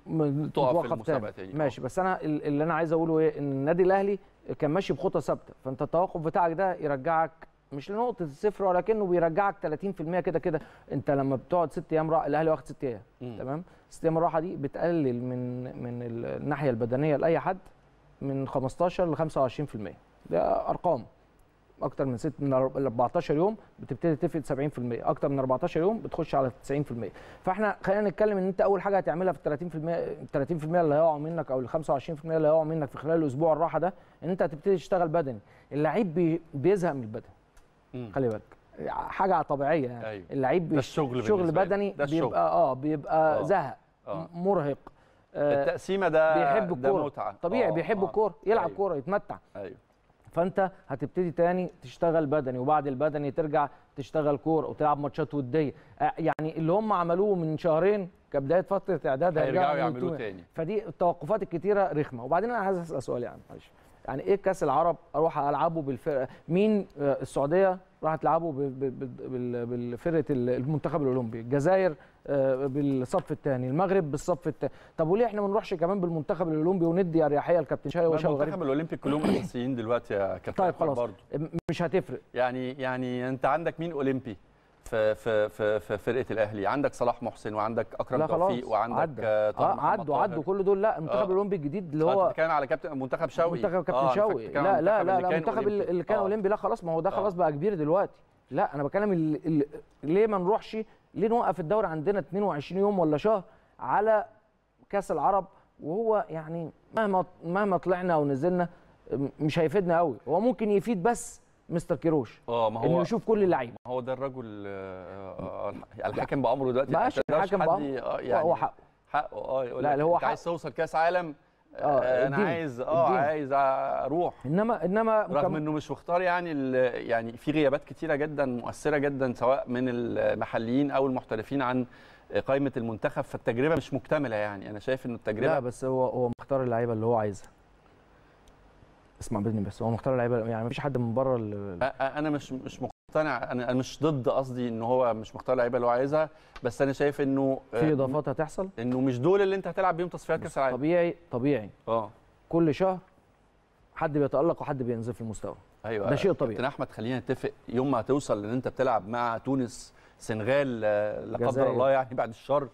تقف في المسابقه تاني آه. ماشي بس انا اللي انا عايز اقوله ايه ان النادي الاهلي كان ماشي بخطه ثابته فانت التوقف بتاعك ده يرجعك مش لنقطه الصفر ولكنه بيرجعك 30% كده كده انت لما بتقعد ست ايام راحه الاهلي واخد ست ايام تمام ست ايام الراحه دي بتقلل من من الناحيه البدنيه لاي حد من 15 ل 25% ده ارقام اكتر من 6 من 14 يوم بتبتدي تفقد 70% اكتر من 14 يوم بتخش على 90% فاحنا خلينا نتكلم ان انت اول حاجه هتعملها في 30% 30% اللي هيقعوا منك او ال 25% اللي هيقعوا منك في خلال الاسبوع الراحه ده ان انت هتبتدي تشتغل بدني اللعيب بيزهق من البدن خلي بالك حاجه طبيعيه يعني أيوه. اللعيب الشغل شغل بدني ده الشغل. بيبقى اه بيبقى آه. زهق آه. مرهق آه، التقسيمه ده بيحب الكوره طبيعي آه. بيحب آه. الكوره يلعب أيوه. كوره يتمتع أيوه. فانت هتبتدي تاني تشتغل بدني وبعد البدني ترجع تشتغل كوره وتلعب ماتشات وديه آه، يعني اللي هم عملوه من شهرين كبدايه فتره اعداد هيرجعوا يعملوه تاني فدي التوقفات الكتيره رخمه وبعدين انا عايز اسال سؤال يعني معلش يعني ايه كاس العرب اروح العبه بالفرقه مين آه، السعوديه راح تلعبه بالفرقه المنتخب الاولمبي الجزائر آه، بالصف الثاني المغرب بالصف الثاني طب وليه احنا ما نروحش كمان بالمنتخب الاولمبي وندي اريحيه لكابتن شاي وشاي غريب المنتخب الاولمبي كلهم اساسيين دلوقتي يا كابتن طيب خلاص برضو. مش هتفرق يعني يعني انت عندك مين اولمبي في في في, في فرقه الاهلي عندك صلاح محسن وعندك اكرم توفيق وعندك عدى. آه, آه، عدوا عدوا كل دول لا المنتخب آه. الاولمبي الجديد اللي هو آه، كان على كابتن منتخب شوقي منتخب كابتن آه شوقي لا لا لا لا المنتخب اللي كان اولمبي لا خلاص ما هو ده خلاص بقى كبير دلوقتي لا انا بتكلم ليه ما نروحش ليه نوقف الدوري عندنا 22 يوم ولا شهر على كاس العرب وهو يعني مهما مهما طلعنا ونزلنا مش هيفيدنا قوي هو ممكن يفيد بس مستر كيروش اه ما هو انه يشوف كل اللعيبه ما هو ده الرجل آه، آه، آه، يعني الحكم بامره دلوقتي ما الحكم بامره يعني هو حقه حقه اه يقول لا هو عايز توصل كاس عالم آه، آه، انا الدين. عايز اه عايز اروح انما انما رغم انه مش مختار يعني يعني في غيابات كتيره جدا مؤثره جدا سواء من المحليين او المحترفين عن قائمه المنتخب فالتجربه مش مكتمله يعني انا شايف انه التجربه لا بس هو هو مختار اللعيبه اللي هو عايزها اسمع مني بس هو مختار لعيبه يعني مفيش حد من بره اللي... انا مش مش مقتنع انا مش ضد قصدي ان هو مش مختار لعيبه اللي هو عايزها بس انا شايف انه آه، في اضافات هتحصل انه مش دول اللي انت هتلعب بيهم تصفيات كاس العالم طبيعي طبيعي اه كل شهر حد بيتالق وحد بينزل في المستوى ايوه ده شيء طبيعي كابتن احمد خلينا نتفق يوم ما هتوصل ان انت بتلعب مع تونس سنغال آه، لا قدر الله يعني بعد الشر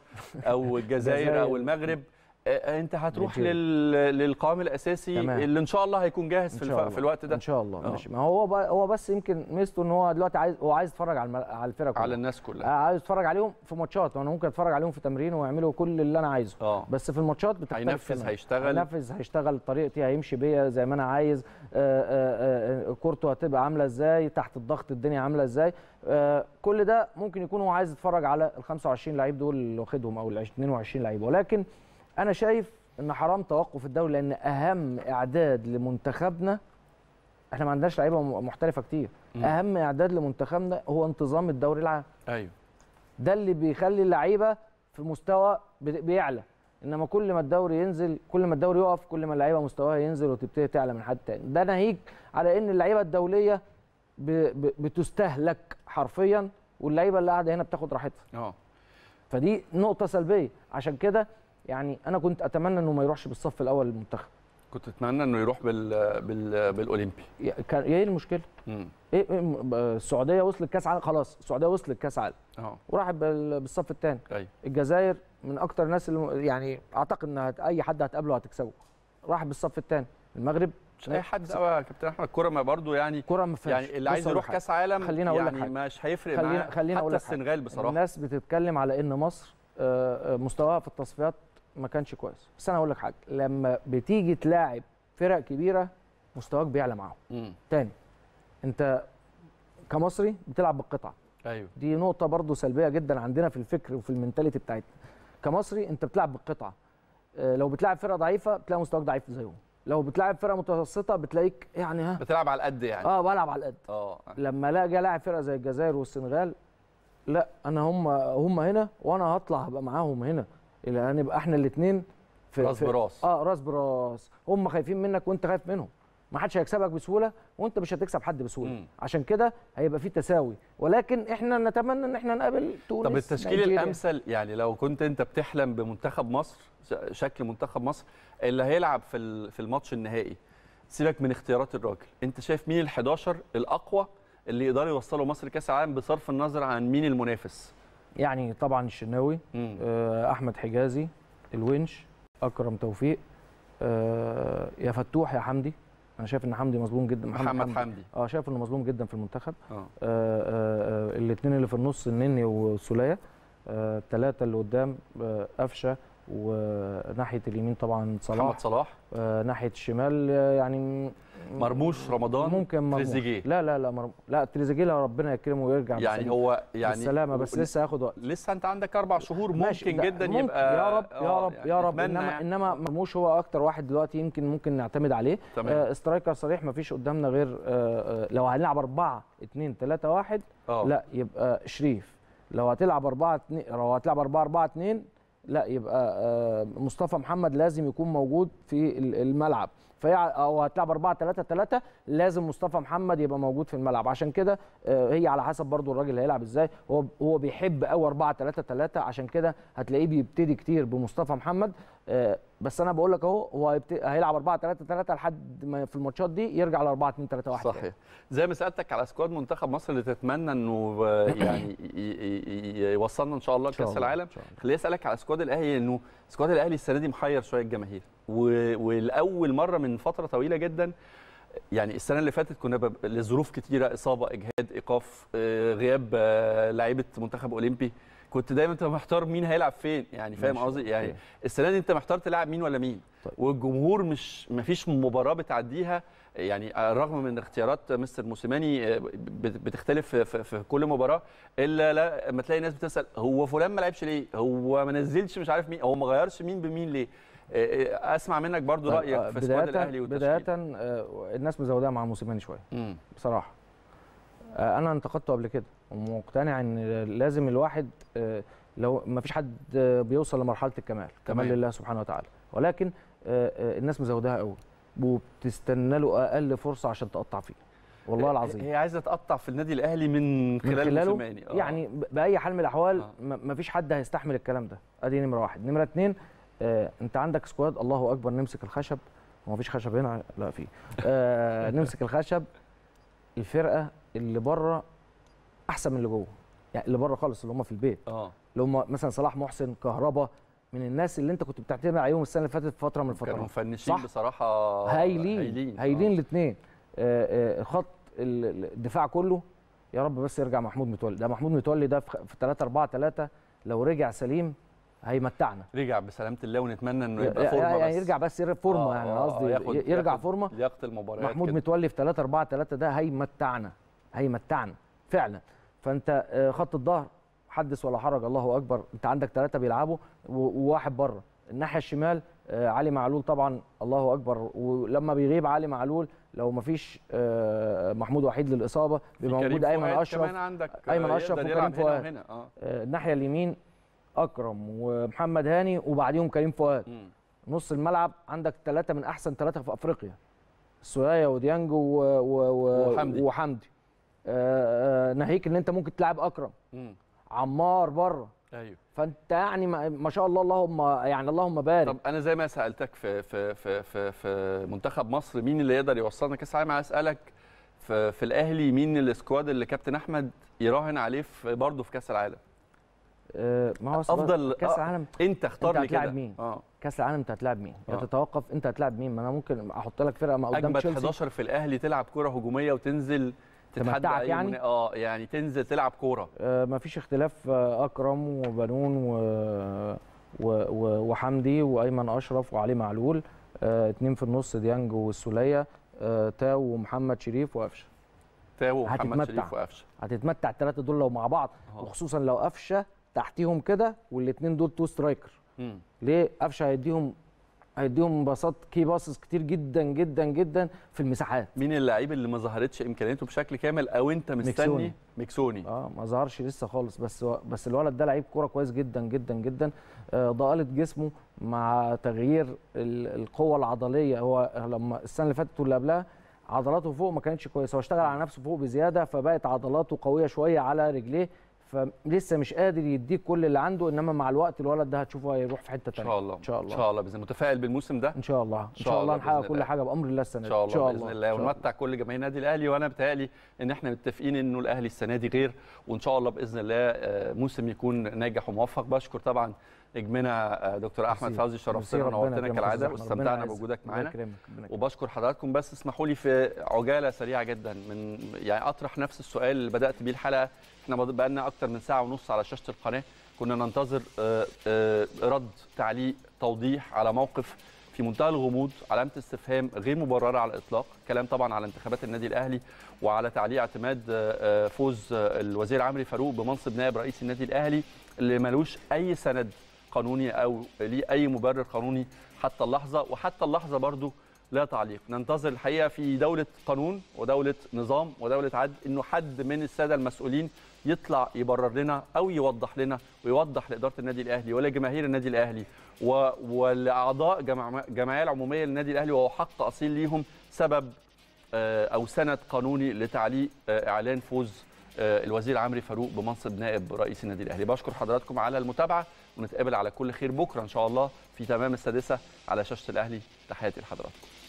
او الجزائر او المغرب آه، انت هتروح لل... للقوام الاساسي تمام. اللي ان شاء الله هيكون جاهز في, الف... في الوقت ده ان شاء الله أوه. ماشي ما هو ب... هو بس يمكن ميزته ان هو دلوقتي عايز هو عايز يتفرج على الم... على الفرق كلها على الناس كلها آه، عايز يتفرج عليهم في ماتشات انا ممكن اتفرج عليهم في تمرين ويعملوا كل اللي انا عايزه أوه. بس في الماتشات بتختلف هينفذ هيشتغل هينفذ هيشتغل طريقتي هيمشي بيا زي ما انا عايز آه، كورته هتبقى عامله ازاي تحت الضغط الدنيا عامله ازاي كل ده ممكن يكون هو عايز يتفرج على ال 25 لعيب دول اللي واخدهم او ال 22 لعيب ولكن انا شايف ان حرام توقف الدوري لان اهم اعداد لمنتخبنا احنا ما عندناش لعيبه محترفه كتير م. اهم اعداد لمنتخبنا هو انتظام الدوري العام ايوه ده اللي بيخلي اللعيبه في مستوى بيعلى انما كل ما الدوري ينزل كل ما الدوري يقف كل ما اللعيبه مستواها ينزل وتبتدي تعلى من حد تاني ده ناهيك على ان اللعيبه الدوليه ب... ب... بتستهلك حرفيا واللعيبه اللي قاعده هنا بتاخد راحتها اه فدي نقطه سلبيه عشان كده يعني انا كنت اتمنى انه ما يروحش بالصف الاول للمنتخب كنت اتمنى انه يروح بال بال بالاولمبي كان ايه المشكله؟ مم. ايه, إيه، السعوديه وصلت كاس عالم خلاص السعوديه وصلت كاس عالم اه وراحت بالصف الثاني أيوه. الجزائر من اكتر الناس اللي يعني اعتقد ان هت... اي حد هتقابله هتكسبه راح بالصف الثاني المغرب مش اي حد قوي يا كابتن احمد الكره ما برضه يعني كره ما فيهاش يعني اللي عايز يروح كاس عالم خلينا اقول لك يعني حاجة. مش هيفرق خلينا خلينا اقول لك السنغال بصراحه الناس بتتكلم على ان مصر آه، آه، مستواها في التصفيات ما كانش كويس بس انا هقول لك حاجه لما بتيجي تلاعب فرق كبيره مستواك بيعلى معاهم تاني انت كمصري بتلعب بالقطعه ايوه دي نقطه برضو سلبيه جدا عندنا في الفكر وفي المنتاليتي بتاعتنا كمصري انت بتلعب بالقطعه آه، لو بتلعب فرقه ضعيفه بتلاقي مستواك ضعيف زيهم لو بتلعب فرقه متوسطه بتلاقيك يعني ها بتلعب على القد يعني اه بلعب على القد اه لما الاقي لاعب فرقه زي الجزائر والسنغال لا انا هم هم هنا وانا هطلع هبقى معاهم هنا هنبقى احنا الاثنين في راس براس اه راس براس هم خايفين منك وانت خايف منهم ما حدش هيكسبك بسهوله وانت مش هتكسب حد بسهوله مم. عشان كده هيبقى في تساوي ولكن احنا نتمنى ان احنا نقابل تونس طب التشكيل الامثل يعني لو كنت انت بتحلم بمنتخب مصر شكل منتخب مصر اللي هيلعب في في الماتش النهائي سيبك من اختيارات الراجل انت شايف مين ال11 الاقوى اللي يقدروا يوصلوا مصر كاس العالم بصرف النظر عن مين المنافس يعني طبعا الشناوي آه، احمد حجازي الونش اكرم توفيق أه يا فتوح يا حمدي انا شايف ان حمدي مظلوم جدا محمد, محمد حمدي, حمدي. اه شايف انه مظلوم جدا في المنتخب آه آه, آه،, آه، الاثنين اللي في النص النني والسوليه الثلاثه اللي قدام قفشه وناحيه اليمين طبعا صلاح محمد صلاح آه، ناحيه الشمال آه، يعني مرموش رمضان ممكن مرموش تريزيجيه لا لا لا مرم... لا تريزيجيه لو ربنا يكرمه ويرجع يعني هو يعني بالسلامه بس لسه هياخد وقت لسه انت عندك اربع شهور ممكن جدا ممكن يبقى يا رب يا آه، رب يعني يا رب انما يعني. انما مرموش هو اكتر واحد دلوقتي يمكن ممكن نعتمد عليه تمام. آه استرايكر صريح ما فيش قدامنا غير آه لو هنلعب 4 2 3 1 لا يبقى شريف لو هتلعب 4 2 لو هتلعب 4 4 2 لا يبقى آه، مصطفى محمد لازم يكون موجود في الملعب فهي او هتلعب 4 3 3 لازم مصطفى محمد يبقى موجود في الملعب عشان كده آه، هي على حسب برضو الراجل هيلعب ازاي هو هو بيحب قوي 4 3 3 عشان كده هتلاقيه بيبتدي كتير بمصطفى محمد آه، بس انا بقول لك اهو هو هيلعب 4 3 3 لحد ما في الماتشات دي يرجع ل 4 2 3 1 صحيح زي ما سالتك على سكواد منتخب مصر اللي تتمنى انه آه، يعني يوصلنا ان شاء الله لكاس العالم خليني اسالك على سكواد الاهلي انه سكواد الاهلي السنه دي محير شويه الجماهير ولاول مره من فتره طويله جدا يعني السنه اللي فاتت كنا لظروف كتيره اصابه اجهاد ايقاف آه، غياب لعيبه منتخب اولمبي كنت دايما انت محتار مين هيلعب فين يعني فاهم قصدي يعني السنه دي انت محتار تلعب مين ولا مين طيب. والجمهور مش مفيش مباراه بتعديها يعني رغم من اختيارات مستر موسيماني آه، بتختلف في كل مباراه الا لما تلاقي ناس بتسال هو فلان ما لعبش ليه هو ما نزلش مش عارف مين هو ما غيرش مين بمين ليه آه، آه، اسمع منك برضو طيب رايك في سكواد الاهلي والتشكيل بدايه الناس مزودها مع موسيماني شويه بصراحه انا انتقدته قبل كده ومقتنع ان لازم الواحد آه، لو ما فيش حد بيوصل لمرحله الكمال كمال لله سبحانه وتعالى ولكن آه، آه، الناس مزودها قوي وبتستنى له اقل فرصه عشان تقطع فيه والله العظيم هي عايزه تقطع في النادي الاهلي من خلال موسيماني يعني باي حال من الاحوال ما فيش حد هيستحمل الكلام ده ادي نمره واحد نمره اثنين آه انت عندك سكواد الله اكبر نمسك الخشب هو مفيش خشب هنا لا في آه نمسك الخشب الفرقه اللي بره احسن من اللي جوه يعني اللي بره خالص اللي هم في البيت اه اللي هم مثلا صلاح محسن كهربا من الناس اللي انت كنت بتعتمد عليهم السنه اللي فاتت فتره من الفترات كانوا مفنشين بصراحه هايلين هايلين, هايلين آه. الاثنين آه، آه، خط الدفاع كله يا رب بس يرجع محمود متولي ده محمود متولي ده في 3 4 3 لو رجع سليم هيمتعنا رجع بسلامه الله ونتمنى انه يبقى فورمه يعني بس يرجع بس يرجع فورمه آه يعني قصدي يرجع فورمه لياقه المباراه محمود كده. متولي في 3 4 3 ده هيمتعنا هيمتعنا فعلا فانت آه، خط الظهر حدث ولا حرج الله اكبر انت عندك ثلاثه بيلعبوا وواحد بره الناحيه الشمال آه، علي معلول طبعا الله اكبر ولما بيغيب علي معلول لو ما فيش آه، محمود وحيد للاصابه بيبقى موجود ايمن اشرف ايمن اشرف وكريم فؤاد هنا آه. الناحيه اليمين اكرم ومحمد هاني وبعديهم كريم فؤاد نص الملعب عندك ثلاثه من احسن ثلاثه في افريقيا السوليه وديانج و... و... وحمدي, وحمدي. آه، آه، ناهيك ان انت ممكن تلعب اكرم مم. عمار بره ايوه فانت يعني ما شاء الله اللهم يعني اللهم بارك طب انا زي ما سالتك في في في في, في منتخب مصر مين اللي يقدر يوصلنا كاس العالم اسالك في, في الاهلي مين السكواد اللي كابتن احمد يراهن عليه برضه في كاس العالم آه، ما هو افضل كاس العالم آه انت اختار لي كده مين اه كاس العالم انت هتلاعب مين آه. تتوقف انت هتلاعب مين ما انا ممكن احط لك فرقه ما قدام تشيلسي 11 في الاهلي تلعب كره هجوميه وتنزل تمتعك يعني اه يعني تنزل تلعب كوره آه مفيش اختلاف آه، اكرم وبنون و... و... و... وحمدي وايمن اشرف وعلي معلول آه اتنين في النص ديانج والسوليه آه تاو ومحمد شريف وقفشه تاو ومحمد شريف وقفشه هتتمتع الثلاثه دول لو مع بعض أوه. وخصوصا لو قفشه تحتيهم كده والاثنين دول تو سترايكر ليه قفشه هيديهم هيديهم باصات كي باصز كتير جدا جدا جدا في المساحات مين اللعيب اللي ما ظهرتش امكانياته بشكل كامل او انت مستني مكسوني, مكسوني. اه ما ظهرش لسه خالص بس و... بس الولد ده لعيب كوره كويس جدا جدا جدا آه ضاله جسمه مع تغيير ال... القوه العضليه هو لما السنه اللي فاتت واللي قبلها عضلاته فوق ما كانتش كويسه هو اشتغل على نفسه فوق بزياده فبقت عضلاته قويه شويه على رجليه فلسه مش قادر يديك كل اللي عنده انما مع الوقت الولد ده هتشوفه هيروح في حته ثانيه ان شاء الله ان شاء الله ان شاء الله باذن متفائل بالموسم ده ان شاء الله ان شاء الله هنحقق كل حاجه بامر الله السنه دي ان شاء الله باذن الله ونمتع كل جماهير النادي الاهلي وانا بتهيألي ان احنا متفقين انه الاهلي السنه دي غير وان شاء الله باذن الله آه، موسم يكون ناجح وموفق بشكر طبعا نجمنا آه، دكتور احمد فوزي شرفتنا طيب، ونورتنا كالعاده واستمتعنا بوجودك معانا وبشكر حضراتكم بس اسمحوا لي في عجاله سريعه جدا من يعني اطرح نفس السؤال اللي بدات بيه الحلقه احنا بقى لنا اكتر من ساعه ونص على شاشه القناه كنا ننتظر آه، آه، رد تعليق توضيح على موقف في منتهى الغموض علامه استفهام غير مبرره على الاطلاق كلام طبعا على انتخابات النادي الاهلي وعلى تعليق اعتماد فوز الوزير عمرو فاروق بمنصب نائب رئيس النادي الاهلي اللي ملوش اي سند قانوني او ليه اي مبرر قانوني حتى اللحظه وحتى اللحظه برضو لا تعليق ننتظر الحقيقه في دوله قانون ودوله نظام ودوله عدل انه حد من الساده المسؤولين يطلع يبرر لنا او يوضح لنا ويوضح لاداره النادي الاهلي ولجماهير النادي الاهلي و... ولاعضاء الجمعيه العموميه للنادي الاهلي وهو حق اصيل ليهم سبب آه، او سند قانوني لتعليق آه، اعلان فوز آه، الوزير عمرو فاروق بمنصب نائب رئيس النادي الاهلي بشكر حضراتكم على المتابعه ونتقابل على كل خير بكره ان شاء الله في تمام السادسه على شاشه الاهلي تحياتي لحضراتكم